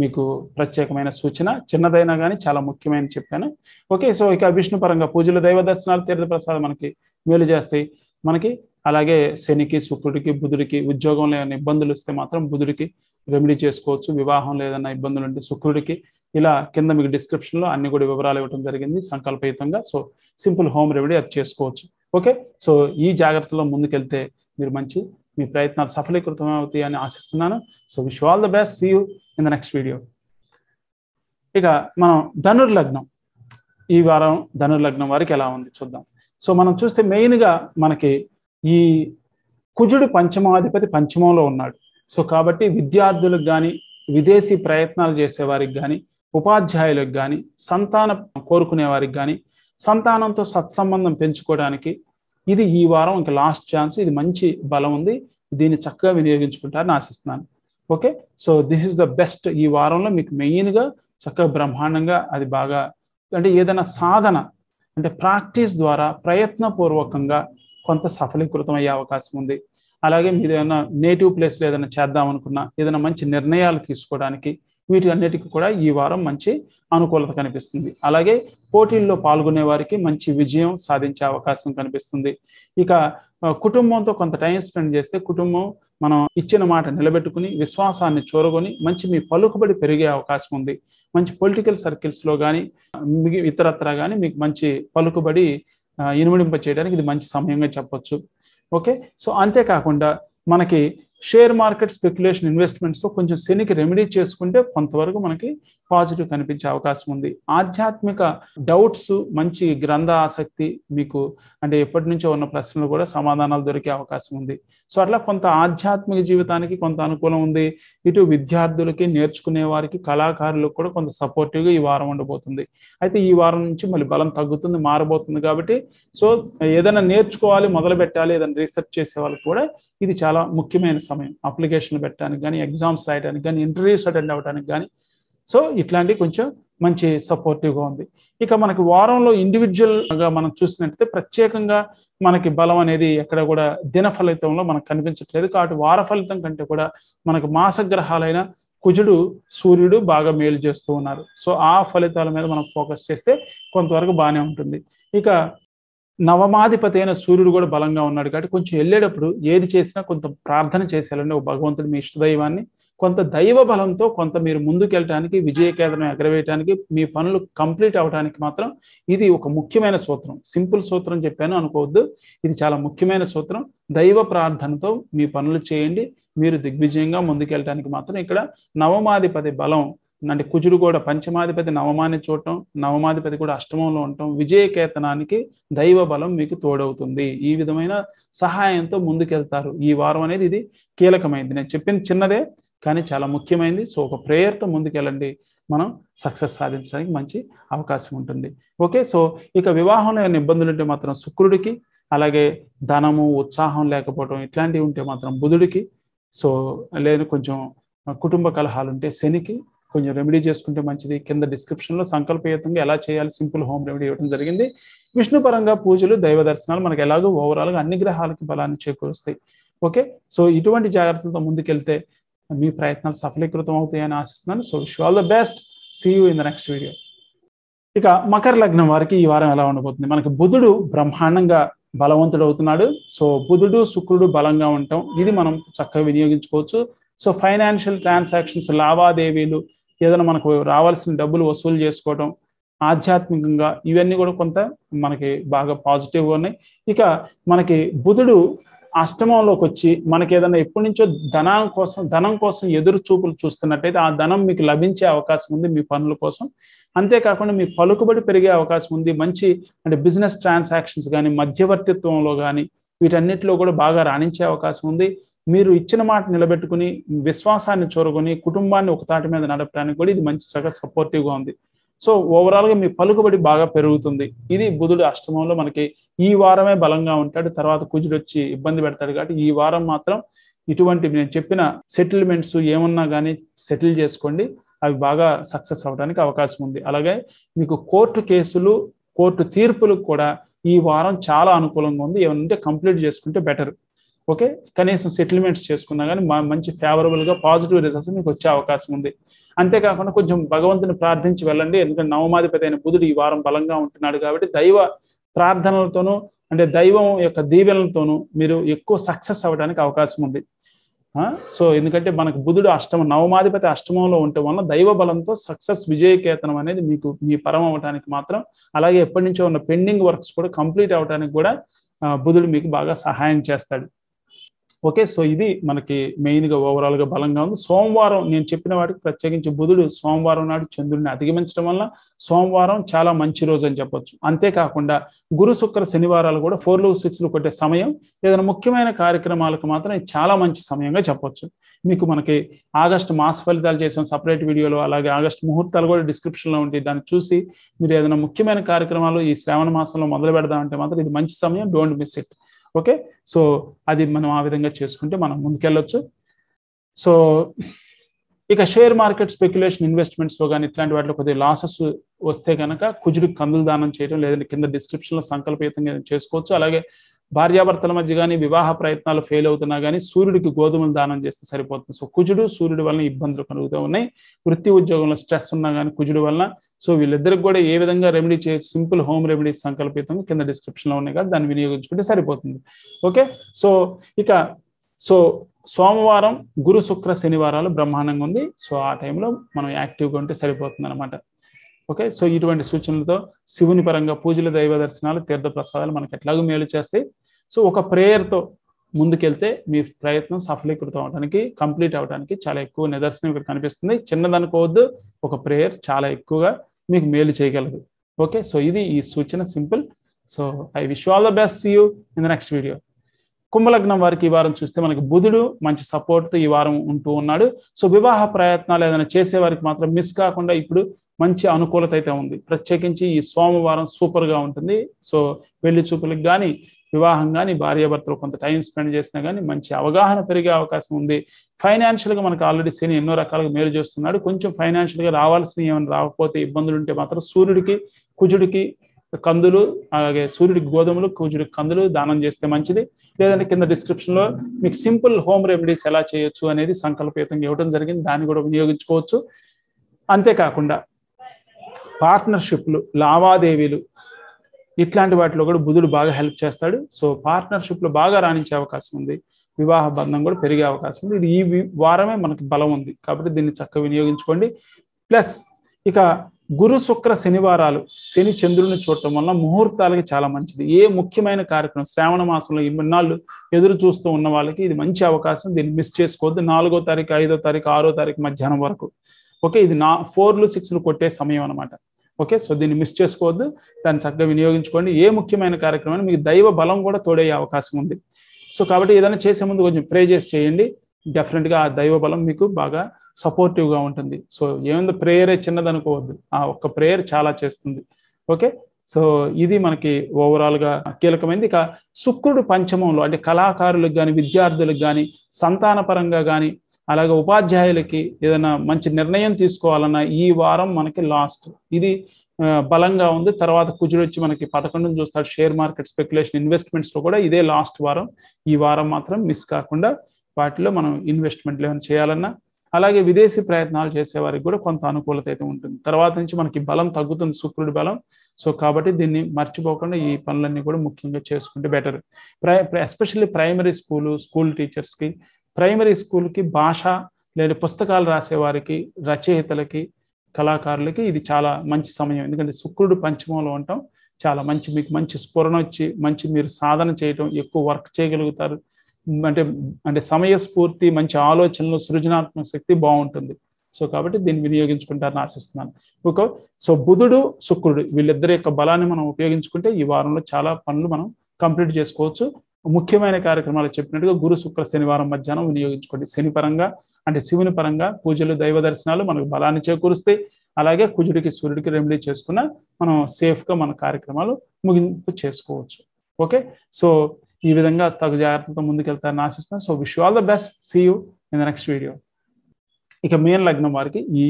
మీకు ప్రత్యేకమైన సూచన చిన్నదైనా కానీ చాలా ముఖ్యమైన చెప్పాను ఓకే సో ఇక విష్ణు పరంగా పూజలు దైవ దర్శనాలు ప్రసాదం మనకి మేలు చేస్తాయి మనకి అలాగే శనికి శుక్రుడికి బుధుడికి ఉద్యోగం లేని ఇబ్బందులు ఇస్తే మాత్రం బుధుడికి రెమెడీ చేసుకోవచ్చు వివాహం లేదన్న ఇబ్బందులు ఉంటే శుక్రుడికి ఇలా కింద మీకు డిస్క్రిప్షన్లో అన్ని కూడా వివరాలు ఇవ్వడం జరిగింది సంకల్పయుతంగా సో సింపుల్ హోమ్ రెమెడీ అది చేసుకోవచ్చు ఓకే సో ఈ జాగ్రత్తలో ముందుకెళ్తే మీరు మంచి మీ ప్రయత్నాలు సఫలీకృతం అవుతాయి అని ఆశిస్తున్నాను so wish all the best see you in the next video ఇక మనం ధనుర్లగ్నం ఈ వారం ధనుర్లగ్నం వారికి ఎలా ఉంది చూద్దాం సో మనం చూస్తే మెయిన్గా మనకి ఈ కుజుడు పంచమాధిపతి పంచమంలో ఉన్నాడు సో కాబట్టి విద్యార్థులకు కానీ విదేశీ ప్రయత్నాలు చేసేవారికి కానీ ఉపాధ్యాయులకు కానీ సంతానం కోరుకునే వారికి కానీ సంతానంతో సత్సంబంధం పెంచుకోవడానికి ఇది ఈ వారం ఇంకా లాస్ట్ ఛాన్స్ ఇది మంచి బలం ఉంది దీన్ని చక్కగా వినియోగించుకుంటారని ఆశిస్తున్నాను okay so this is the best ఈ వారంలో మీకు మెయిన్గా చక్కగా బ్రహ్మాండంగా అది బాగా అంటే ఏదైనా సాధన అంటే ప్రాక్టీస్ ద్వారా ప్రయత్నపూర్వకంగా కొంత సఫలీకృతం అయ్యే అవకాశం ఉంది అలాగే మీరు ఏదైనా నేటివ్ ప్లేస్లో ఏదైనా చేద్దాం అనుకున్నా ఏదైనా మంచి నిర్ణయాలు తీసుకోవడానికి వీటి అన్నిటికీ కూడా ఈ వారం మంచి అనుకూలత కనిపిస్తుంది అలాగే పోటీల్లో పాల్గొనే వారికి మంచి విజయం సాధించే అవకాశం కనిపిస్తుంది ఇక కుటుంబంతో కొంత టైం స్పెండ్ చేస్తే కుటుంబం మనం ఇచ్చిన మాట నిలబెట్టుకుని విశ్వాసాన్ని చూరగొని మంచి మీ పలుకుబడి పెరిగే అవకాశం ఉంది మంచి పొలిటికల్ సర్కిల్స్లో కానీ ఇతరత్ర కానీ మీకు మంచి పలుకుబడి ఇనుమడింప చేయడానికి ఇది మంచి సమయంగా చెప్పొచ్చు ఓకే సో అంతేకాకుండా మనకి షేర్ మార్కెట్ స్పెక్యులేషన్ ఇన్వెస్ట్మెంట్స్లో కొంచెం శనికి రెమెడీ చేసుకుంటే కొంతవరకు మనకి పాజిటివ్ కనిపించే అవకాశం ఉంది ఆధ్యాత్మిక డౌట్స్ మంచి గ్రంథ ఆసక్తి మీకు అంటే ఎప్పటి నుంచో ఉన్న ప్రశ్నలు కూడా సమాధానాలు దొరికే అవకాశం ఉంది సో అట్లా కొంత ఆధ్యాత్మిక జీవితానికి కొంత అనుకూలం ఉంది ఇటు విద్యార్థులకి నేర్చుకునే వారికి కళాకారులకు కూడా కొంత సపోర్టివ్గా ఈ వారం ఉండబోతుంది అయితే ఈ వారం నుంచి మళ్ళీ బలం తగ్గుతుంది మారబోతుంది కాబట్టి సో ఏదైనా నేర్చుకోవాలి మొదలు పెట్టాలి ఏదైనా రీసెర్చ్ చేసే వాళ్ళకి కూడా ఇది చాలా ముఖ్యమైన సమయం అప్లికేషన్ పెట్టడానికి కానీ ఎగ్జామ్స్ రాయడానికి కానీ ఇంటర్వ్యూస్ అటెండ్ అవ్వడానికి కానీ సో ఇట్లాంటివి కొంచెం మంచి సపోర్టివ్గా ఉంది ఇక మనకి వారంలో ఇండివిజువల్గా మనం చూసినట్టయితే ప్రత్యేకంగా మనకి బలం అనేది ఎక్కడ కూడా దిన ఫలితంలో మనకు కనిపించట్లేదు కాబట్టి వార ఫలితం కంటే కూడా మనకు మాసగ్రహాలైన కుజుడు సూర్యుడు బాగా మేలు చేస్తూ ఉన్నారు సో ఆ ఫలితాల మీద మనం ఫోకస్ చేస్తే కొంతవరకు బాగానే ఉంటుంది ఇక నవమాధిపతి అయిన సూర్యుడు కూడా బలంగా ఉన్నాడు కాబట్టి కొంచెం వెళ్ళేటప్పుడు ఏది చేసినా కొంత ప్రార్థన చేసేయాలండి ఒక భగవంతుడు మీ ఇష్టదైవాన్ని కొంత దైవ బలంతో కొంత మీరు ముందుకెళ్ళటానికి విజయకేంద్రం ఎగరవేయటానికి మీ పనులు కంప్లీట్ అవడానికి మాత్రం ఇది ఒక ముఖ్యమైన సూత్రం సింపుల్ సూత్రం చెప్పాను అనుకోవద్దు ఇది చాలా ముఖ్యమైన సూత్రం దైవ ప్రార్థనతో మీ పనులు చేయండి మీరు దిగ్విజయంగా ముందుకెళ్ళటానికి మాత్రం ఇక్కడ నవమాధిపతి బలం అంటే కుజుడు కూడా పంచమాధిపతి నవమాన్ని చూడటం నవమాధిపతి కూడా అష్టమంలో ఉండటం విజయకేతనానికి దైవ బలం మీకు తోడవుతుంది ఈ విధమైన సహాయంతో ముందుకెళ్తారు ఈ వారం అనేది ఇది కీలకమైంది నేను చెప్పిన చిన్నదే కానీ చాలా ముఖ్యమైనది సో ఒక ప్రేయర్తో ముందుకెళ్ళండి మనం సక్సెస్ సాధించడానికి మంచి అవకాశం ఉంటుంది ఓకే సో ఇక వివాహంలో ఇబ్బందులు ఉంటే మాత్రం శుక్రుడికి అలాగే ధనము ఉత్సాహం లేకపోవడం ఇట్లాంటివి ఉంటే మాత్రం బుధుడికి సో లేదు కొంచెం కుటుంబ కలహాలు ఉంటే శనికి కొంచెం రెమెడీ చేసుకుంటే మంచిది కింద డిస్క్రిప్షన్లో సంకల్పయుతంగా ఎలా చేయాలి సింపుల్ హోమ్ రెమెడీ ఇవ్వడం జరిగింది విష్ణుపరంగా పూజలు దైవ దర్శనాలు మనకు ఎలాగో ఓవరాల్గా అన్ని గ్రహాలకి బలాన్ని చేకూరుస్తాయి ఓకే సో ఇటువంటి జాగ్రత్తలతో ముందుకెళ్తే మీ ప్రయత్నాలు సఫలీకృతం అవుతాయని ఆశిస్తున్నాను so wish all the best see you in the next video ఇక మకర లగ్నం వారికి ఈ వారం ఎలా ఉండబోతుంది మనకి బుధుడు బ్రహ్మాండంగా బలవంతుడు అవుతున్నాడు సో బుధుడు శుక్రుడు బలంగా ఉండటం ఇది మనం చక్కగా వినియోగించుకోవచ్చు సో ఫైనాన్షియల్ ట్రాన్సాక్షన్స్ లావాదేవీలు ఏదైనా మనకు రావాల్సిన డబ్బులు వసూలు చేసుకోవడం ఆధ్యాత్మికంగా ఇవన్నీ కూడా కొంత మనకి బాగా పాజిటివ్గా ఉన్నాయి ఇక మనకి బుధుడు అష్టమంలోకి వచ్చి మనకి ఏదైనా ఎప్పటి నుంచో ధనం కోసం ధనం కోసం ఎదురు చూపులు చూస్తున్నట్టయితే ఆ ధనం మీకు లభించే అవకాశం ఉంది మీ పనుల కోసం అంతేకాకుండా మీ పలుకుబడి పెరిగే అవకాశం ఉంది మంచి అంటే బిజినెస్ ట్రాన్సాక్షన్స్ కానీ మధ్యవర్తిత్వంలో కానీ వీటన్నిటిలో కూడా బాగా రాణించే అవకాశం ఉంది మీరు ఇచ్చిన మాట నిలబెట్టుకుని విశ్వాసాన్ని చూరగొని కుటుంబాన్ని ఒక తాటి మీద నడపడానికి కూడా ఇది మంచి సగ సపోర్టివ్గా ఉంది సో ఓవరాల్గా మీ పలుకుబడి బాగా పెరుగుతుంది ఇది బుధుడు అష్టమంలో మనకి ఈ వారమే బలంగా ఉంటాడు తర్వాత కుజుడు వచ్చి ఇబ్బంది పెడతాడు కాబట్టి ఈ వారం మాత్రం ఇటువంటి నేను చెప్పిన సెటిల్మెంట్స్ ఏమన్నా కానీ సెటిల్ చేసుకోండి అవి బాగా సక్సెస్ అవడానికి అవకాశం ఉంది అలాగే మీకు కోర్టు కేసులు కోర్టు తీర్పులు కూడా ఈ వారం చాలా అనుకూలంగా ఉంది ఏమంటే కంప్లీట్ చేసుకుంటే బెటర్ ఓకే కనీసం సెటిల్మెంట్స్ చేసుకున్నా కానీ మంచి ఫేవరబుల్గా పాజిటివ్ రిజల్ట్స్ మీకు వచ్చే అవకాశం ఉంది అంతేకాకుండా కొంచెం భగవంతుని ప్రార్థించి వెళ్ళండి ఎందుకంటే నవమాధిపతి అయిన బుధుడు ఈ వారం బలంగా ఉంటున్నాడు కాబట్టి దైవ ప్రార్థనలతోనూ అంటే దైవం యొక్క దీవెనలతోనూ మీరు ఎక్కువ సక్సెస్ అవ్వడానికి అవకాశం ఉంది సో ఎందుకంటే మనకు బుధుడు అష్టమ నవమాధిపతి అష్టమంలో ఉండటం వల్ల దైవ బలంతో సక్సెస్ విజయకేతనం అనేది మీకు మీ పరం అవడానికి మాత్రం అలాగే ఎప్పటి నుంచో ఉన్న పెండింగ్ వర్క్స్ కూడా కంప్లీట్ అవడానికి కూడా బుధుడు మీకు బాగా సహాయం చేస్తాడు ఓకే సో ఇది మనకి మెయిన్ గా ఓవరాల్ గా బలంగా ఉంది సోమవారం నేను చెప్పిన వాటికి ప్రత్యేకించి బుధుడు సోమవారం నాడు చంద్రుడిని అధిగమించడం వల్ల సోమవారం చాలా మంచి రోజు అని చెప్పొచ్చు అంతేకాకుండా గురు శుక్ర శనివారాలు కూడా ఫోర్ సిక్స్ సిక్స్లు కొట్టే సమయం ఏదైనా ముఖ్యమైన కార్యక్రమాలకు మాత్రం చాలా మంచి సమయంగా చెప్పొచ్చు మీకు మనకి ఆగస్టు మాస ఫలితాలు చేసిన సపరేట్ వీడియోలు అలాగే ఆగస్టు ముహూర్తాలు కూడా డిస్క్రిప్షన్ లో ఉంటాయి దాన్ని చూసి మీరు ఏదైనా ముఖ్యమైన కార్యక్రమాలు ఈ శ్రావణ మాసంలో మొదలు పెడదామంటే మాత్రం ఇది మంచి సమయం don't miss it okay so అది మనం ఆ విధంగా చేసుకుంటే మనం ముందుకెళ్ళొచ్చు సో ఇక షేర్ మార్కెట్ స్పెక్యులేషన్ లో కానీ ఇట్లాంటి వాటిలో కొద్దిగా లాసెస్ వస్తే కనుక కుజుడికి కందులు దానం చేయడం లేదంటే కింద డిస్క్రిప్షన్లో సంకల్పయుతంగా చేసుకోవచ్చు అలాగే భార్యాభర్తల మధ్య కానీ వివాహ ప్రయత్నాలు ఫెయిల్ అవుతున్నా కానీ సూర్యుడికి గోధుమలు దానం చేస్తే సరిపోతుంది సో కుజుడు సూర్యుడి వలన ఇబ్బందులు కలుగుతూ ఉన్నాయి వృత్తి ఉద్యోగంలో స్ట్రెస్ ఉన్నా కానీ కుజుడు వలన సో వీళ్ళిద్దరికి కూడా ఏ విధంగా రెమెడీ చేయొచ్చు సింపుల్ హోమ్ రెమెడీ సంకల్పితం కింద డిస్క్రిప్షన్లో ఉన్నాయి కదా దాన్ని వినియోగించుకుంటే సరిపోతుంది ఓకే సో ఇక సో సోమవారం గురు శుక్ర శనివారాలు బ్రహ్మాండంగా ఉంది సో ఆ టైంలో మనం యాక్టివ్గా ఉంటే సరిపోతుంది అనమాట ఓకే సో ఇటువంటి సూచనలతో శివుని పరంగా పూజలు దైవ దర్శనాలు తీర్థ ప్రసాదాలు మనకి ఎట్లాగో మేలు చేస్తాయి సో ఒక ప్రేయర్తో ముందుకెళ్తే మీ ప్రయత్నం సఫలీకృతం అవడానికి కంప్లీట్ అవడానికి చాలా ఎక్కువ నిదర్శనం ఇక్కడ కనిపిస్తుంది చిన్నదనుకోవద్దు ఒక ప్రేయర్ చాలా ఎక్కువగా మీకు మేలు చేయగలదు ఓకే సో ఇది ఈ సూచన simple so I wish all the best you in the next video కుంభలగ్నం వారికి ఈ వారం చూస్తే మనకి బుధుడు మంచి సపోర్ట్తో ఈ వారం ఉంటూ ఉన్నాడు సో వివాహ ప్రయత్నాలు ఏదైనా చేసే వారికి మాత్రం మిస్ కాకుండా ఇప్పుడు మంచి అనుకూలత అయితే ఉంది ప్రత్యేకించి ఈ సోమవారం సూపర్గా ఉంటుంది సో పెళ్లి చూపులకు కానీ వివాహం కానీ భార్యాభర్తలు కొంత టైం స్పెండ్ చేసినా కానీ మంచి అవగాహన పెరిగే అవకాశం ఉంది ఫైనాన్షియల్గా మనకు ఆల్రెడీ శని ఎన్నో రకాలుగా మేలు చేస్తున్నాడు కొంచెం ఫైనాన్షియల్గా రావాల్సిన ఏమైనా రాకపోతే ఇబ్బందులు ఉంటే మాత్రం సూర్యుడికి కుజుడికి కందులు అలాగే సూర్యుడికి గోధుమలు కుజుడికి కందులు దానం చేస్తే మంచిది లేదంటే కింద డిస్క్రిప్షన్లో మీకు సింపుల్ హోమ్ రెమెడీస్ ఎలా చేయొచ్చు అనేది సంకల్పయుతంగా ఇవ్వడం జరిగింది దాన్ని కూడా వినియోగించుకోవచ్చు అంతేకాకుండా పార్ట్నర్షిప్లు లావాదేవీలు ఇట్లాంటి వాటిలో కూడా బుధుడు బాగా హెల్ప్ చేస్తాడు సో లో బాగా రాణించే అవకాశం ఉంది వివాహ బంధం కూడా పెరిగే అవకాశం ఉంది ఇది ఈ వారమే మనకి బలం ఉంది కాబట్టి దీన్ని చక్కగా వినియోగించుకోండి ప్లస్ ఇక గురు శుక్ర శనివారాలు శని చంద్రుని చూడటం వల్ల ముహూర్తాలకి చాలా మంచిది ఏ ముఖ్యమైన కార్యక్రమం శ్రావణ మాసంలో ఇన్నాళ్ళు ఎదురు చూస్తూ ఉన్న వాళ్ళకి ఇది మంచి అవకాశం దీన్ని మిస్ చేసుకోవద్దు నాలుగో తారీఖు ఐదో తారీఖు ఆరో తారీఖు మధ్యాహ్నం వరకు ఓకే ఇది నా ఫోర్లు సిక్స్లు కొట్టే సమయం అనమాట ఓకే సో దీన్ని మిస్ చేసుకోవద్దు దాన్ని చక్కగా వినియోగించుకోండి ఏ ముఖ్యమైన కార్యక్రమాన్ని మీకు దైవ బలం కూడా తోడయ్యే అవకాశం ఉంది సో కాబట్టి ఏదైనా చేసే ముందు కొంచెం ప్రే చేసి చేయండి డెఫినెట్గా ఆ దైవ బలం మీకు బాగా సపోర్టివ్గా ఉంటుంది సో ఏముంది ప్రేయరే చిన్నదనుకోవద్దు ఆ ఒక్క ప్రేయర్ చాలా చేస్తుంది ఓకే సో ఇది మనకి ఓవరాల్గా కీలకమైంది ఇక శుక్రుడు పంచమంలో అంటే కళాకారులకు కానీ విద్యార్థులకు కానీ సంతానపరంగా కానీ అలాగే ఉపాధ్యాయులకి ఏదైనా మంచి నిర్ణయం తీసుకోవాలన్నా ఈ వారం మనకి లాస్ట్ ఇది బలంగా ఉంది తర్వాత కుజుడు వచ్చి మనకి పదకొండు చూస్తాడు షేర్ మార్కెట్ స్పెక్యులేషన్ లో కూడా ఇదే లాస్ట్ వారం ఈ వారం మాత్రం మిస్ కాకుండా వాటిలో మనం ఇన్వెస్ట్మెంట్లు ఏమైనా చేయాలన్నా అలాగే విదేశీ ప్రయత్నాలు చేసే వారికి కూడా కొంత అనుకూలత అయితే ఉంటుంది తర్వాత నుంచి మనకి బలం తగ్గుతుంది శుక్రుడి బలం సో కాబట్టి దీన్ని మర్చిపోకుండా ఈ పనులన్నీ కూడా ముఖ్యంగా చేసుకుంటే బెటర్ ప్రై ఎస్పెషల్లీ ప్రైమరీ స్కూలు స్కూల్ టీచర్స్కి ప్రైమరీ స్కూల్కి భాష లేదా పుస్తకాలు రాసేవారికి రచయితలకి కళాకారులకి ఇది చాలా మంచి సమయం ఎందుకంటే శుక్రుడు పంచమంలో ఉంటాం చాలా మంచి మీకు మంచి స్ఫురణ వచ్చి మంచి మీరు సాధన చేయటం ఎక్కువ వర్క్ చేయగలుగుతారు అంటే అంటే సమయ స్ఫూర్తి మంచి ఆలోచనలు సృజనాత్మక శక్తి బాగుంటుంది సో కాబట్టి దీన్ని వినియోగించుకుంటారని ఆశిస్తున్నాను ఒక సో బుధుడు శుక్రుడు వీళ్ళిద్దరి యొక్క బలాన్ని మనం ఉపయోగించుకుంటే ఈ వారంలో చాలా పనులు మనం కంప్లీట్ చేసుకోవచ్చు ముఖ్యమైన కార్యక్రమాలు చెప్పినట్టుగా గురు శుక్ర శనివారం మధ్యాహ్నం వినియోగించుకోండి శని పరంగా అంటే శివుని పరంగా పూజలు దైవ దర్శనాలు మనకు బలాన్ని చేకూరుస్తాయి అలాగే కుజుడికి సూర్యుడికి రెమెడీ చేసుకున్న మనం సేఫ్గా మన కార్యక్రమాలు ముగింపు చేసుకోవచ్చు ఓకే సో ఈ విధంగా తగు జాగ్రత్తతో ముందుకెళ్తారని ఆశిస్తున్నాను so wish all the best see you in the next video ఇక మెయిన్ లగ్నం వారికి ఈ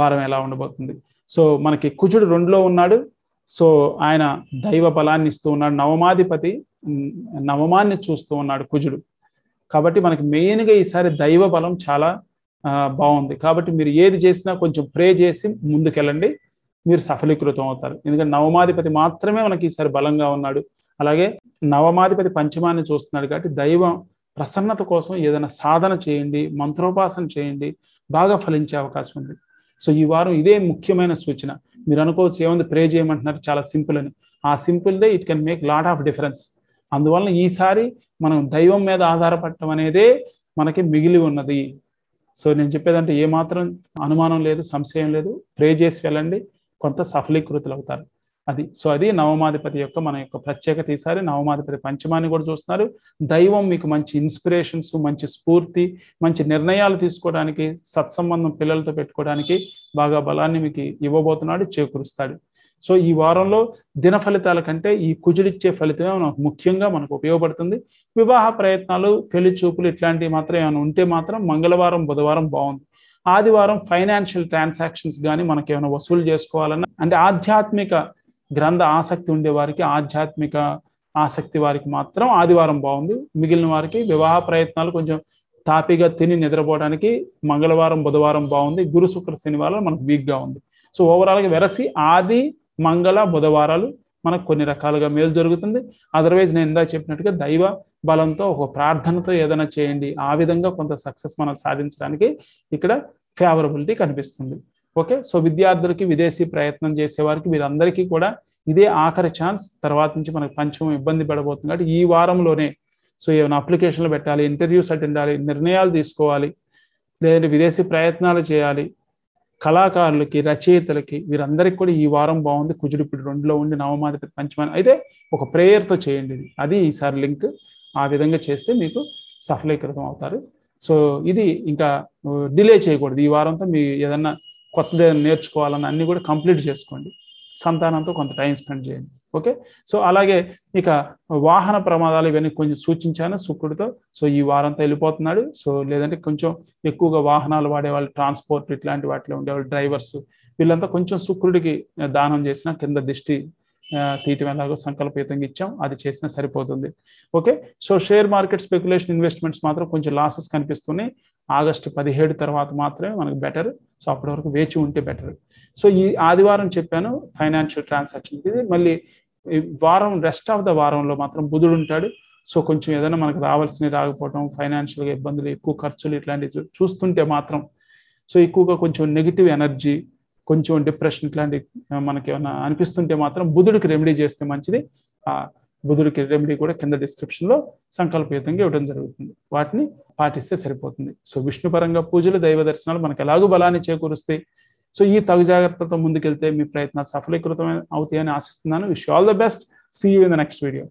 వారం ఎలా ఉండబోతుంది సో మనకి కుజుడు రెండులో ఉన్నాడు సో ఆయన దైవ బలాన్ని ఇస్తూ ఉన్నాడు నవమాధిపతి నవమాన్ని చూస్తూ ఉన్నాడు కుజుడు కాబట్టి మనకి మెయిన్గా ఈసారి దైవ బలం చాలా బాగుంది కాబట్టి మీరు ఏది చేసినా కొంచెం ప్రే చేసి ముందుకెళ్ళండి మీరు సఫలీకృతం అవుతారు ఎందుకంటే నవమాధిపతి మాత్రమే మనకి ఈసారి బలంగా ఉన్నాడు అలాగే నవమాధిపతి పంచమాన్ని చూస్తున్నాడు కాబట్టి దైవం ప్రసన్నత కోసం ఏదైనా సాధన చేయండి మంత్రోపాసన చేయండి బాగా ఫలించే అవకాశం ఉంది సో ఈ వారం ఇదే ముఖ్యమైన సూచన మీరు అనుకోవచ్చు ఏమైంది ప్రే చేయమంటున్నారు చాలా సింపుల్ అని ఆ సింపుల్దే it can make lot of difference అందువలన ఈసారి మనం దైవం మీద ఆధారపడటం అనేదే మనకి మిగిలి ఉన్నది సో నేను చెప్పేదంటే ఏమాత్రం అనుమానం లేదు సంశయం లేదు ప్రే చేసి వెళ్ళండి కొంత సఫలీకృతులు అవుతారు అది సో అది నవమాధిపతి యొక్క మన యొక్క ప్రత్యేకత ఈసారి నవమాధిపతి పంచమాన్ని కూడా చూస్తున్నారు దైవం మీకు మంచి ఇన్స్పిరేషన్స్ మంచి స్ఫూర్తి మంచి నిర్ణయాలు తీసుకోవడానికి సత్సంబంధం పిల్లలతో పెట్టుకోవడానికి బాగా బలాన్ని మీకు ఇవ్వబోతున్నాడు చేకూరుస్తాడు సో ఈ వారంలో దిన ఫలితాల కంటే ఈ కుజుడిచ్చే ఫలితమే మనకు ముఖ్యంగా మనకు ఉపయోగపడుతుంది వివాహ ప్రయత్నాలు పెళ్లి చూపులు ఇట్లాంటివి మాత్రం ఏమైనా ఉంటే మాత్రం మంగళవారం బుధవారం బాగుంది ఆదివారం ఫైనాన్షియల్ ట్రాన్సాక్షన్స్ కానీ మనకేమైనా వసూలు చేసుకోవాలన్నా అంటే ఆధ్యాత్మిక గ్రంథ ఆసక్తి ఉండే వారికి ఆధ్యాత్మిక ఆసక్తి వారికి మాత్రం ఆదివారం బాగుంది మిగిలిన వారికి వివాహ ప్రయత్నాలు కొంచెం తాపీగా తిని నిద్రపోవడానికి మంగళవారం బుధవారం బాగుంది గురు శుక్ర శనివారాలు మనకు వీక్గా ఉంది సో ఓవరాల్గా వెరసి ఆది మంగళ బుధవారాలు మనకు కొన్ని రకాలుగా మేలు జరుగుతుంది అదర్వైజ్ నేను ఇందాక చెప్పినట్టుగా దైవ బలంతో ఒక ప్రార్థనతో ఏదైనా చేయండి ఆ విధంగా కొంత సక్సెస్ మనం సాధించడానికి ఇక్కడ ఫేవరబిలిటీ కనిపిస్తుంది ఓకే సో విద్యార్థులకి విదేశీ ప్రయత్నం చేసేవారికి వీరందరికీ కూడా ఇదే ఆఖరి ఛాన్స్ తర్వాత నుంచి మనకు పంచం ఇబ్బంది పడబోతుంది కాబట్టి ఈ వారంలోనే సో ఏమైనా అప్లికేషన్లు పెట్టాలి ఇంటర్వ్యూస్ అటెండ్ నిర్ణయాలు తీసుకోవాలి లేదంటే విదేశీ ప్రయత్నాలు చేయాలి కళాకారులకి రచయితలకి వీరందరికీ కూడా ఈ వారం బాగుంది కుజుడిపిడి రెండులో ఉండి నవమాది పంచమాన్ని అయితే ఒక ప్రేయర్తో చేయండి ఇది అది ఈసారి లింక్ ఆ విధంగా చేస్తే మీకు సఫలీకృతం అవుతారు సో ఇది ఇంకా డిలే చేయకూడదు ఈ వారంతో మీ ఏదన్నా కొత్తది నేర్చుకోవాలని అన్ని కూడా కంప్లీట్ చేసుకోండి సంతానంతో కొంత టైం స్పెండ్ చేయండి ఓకే సో అలాగే ఇక వాహన ప్రమాదాలు ఇవన్నీ కొంచెం సూచించాను శుక్రుడితో సో ఈ వారంతా వెళ్ళిపోతున్నాడు సో లేదంటే కొంచెం ఎక్కువగా వాహనాలు వాడేవాళ్ళు ట్రాన్స్పోర్ట్ ఇట్లాంటి వాటిలో ఉండేవాళ్ళు డ్రైవర్స్ వీళ్ళంతా కొంచెం శుక్రుడికి దానం చేసిన కింద దిష్టి తీయటం ఎలాగో సంకల్పయుతంగా ఇచ్చాం అది చేసినా సరిపోతుంది okay so share market speculation investments మాత్రం కొంచెం లాసెస్ కనిపిస్తున్నాయి ఆగస్టు పదిహేడు తర్వాత మాత్రమే మనకు బెటర్ సో అప్పటి వరకు వేచి ఉంటే బెటర్ సో ఈ ఆదివారం చెప్పాను ఫైనాన్షియల్ ట్రాన్సాక్షన్ ఇది మళ్ళీ వారం రెస్ట్ ఆఫ్ ద వారంలో మాత్రం బుధుడు ఉంటాడు సో కొంచెం ఏదైనా మనకు రావాల్సినవి రాకపోవడం ఫైనాన్షియల్గా ఇబ్బందులు ఎక్కువ ఖర్చులు ఇట్లాంటివి చూస్తుంటే మాత్రం సో ఎక్కువగా కొంచెం నెగిటివ్ ఎనర్జీ కొంచెం డిప్రెషన్ ఇట్లాంటి మనకి ఏమైనా అనిపిస్తుంటే మాత్రం బుధుడికి రెమెడీ చేస్తే మంచిది ఆ బుధుడికి రెమెడీ కూడా కింద డిస్క్రిప్షన్లో సంకల్పయుతంగా ఇవ్వడం జరుగుతుంది వాటిని పాటిస్తే సరిపోతుంది సో విష్ణుపరంగా పూజలు దైవ దర్శనాలు మనకు ఎలాగో బలాన్ని చేకూరుస్తాయి సో ఈ తగు జాగ్రత్తతో ముందుకెళ్తే మీ ప్రయత్నాలు సఫలీకృతమైన అవుతాయని ఆశిస్తున్నాను wish all the best see you in the next video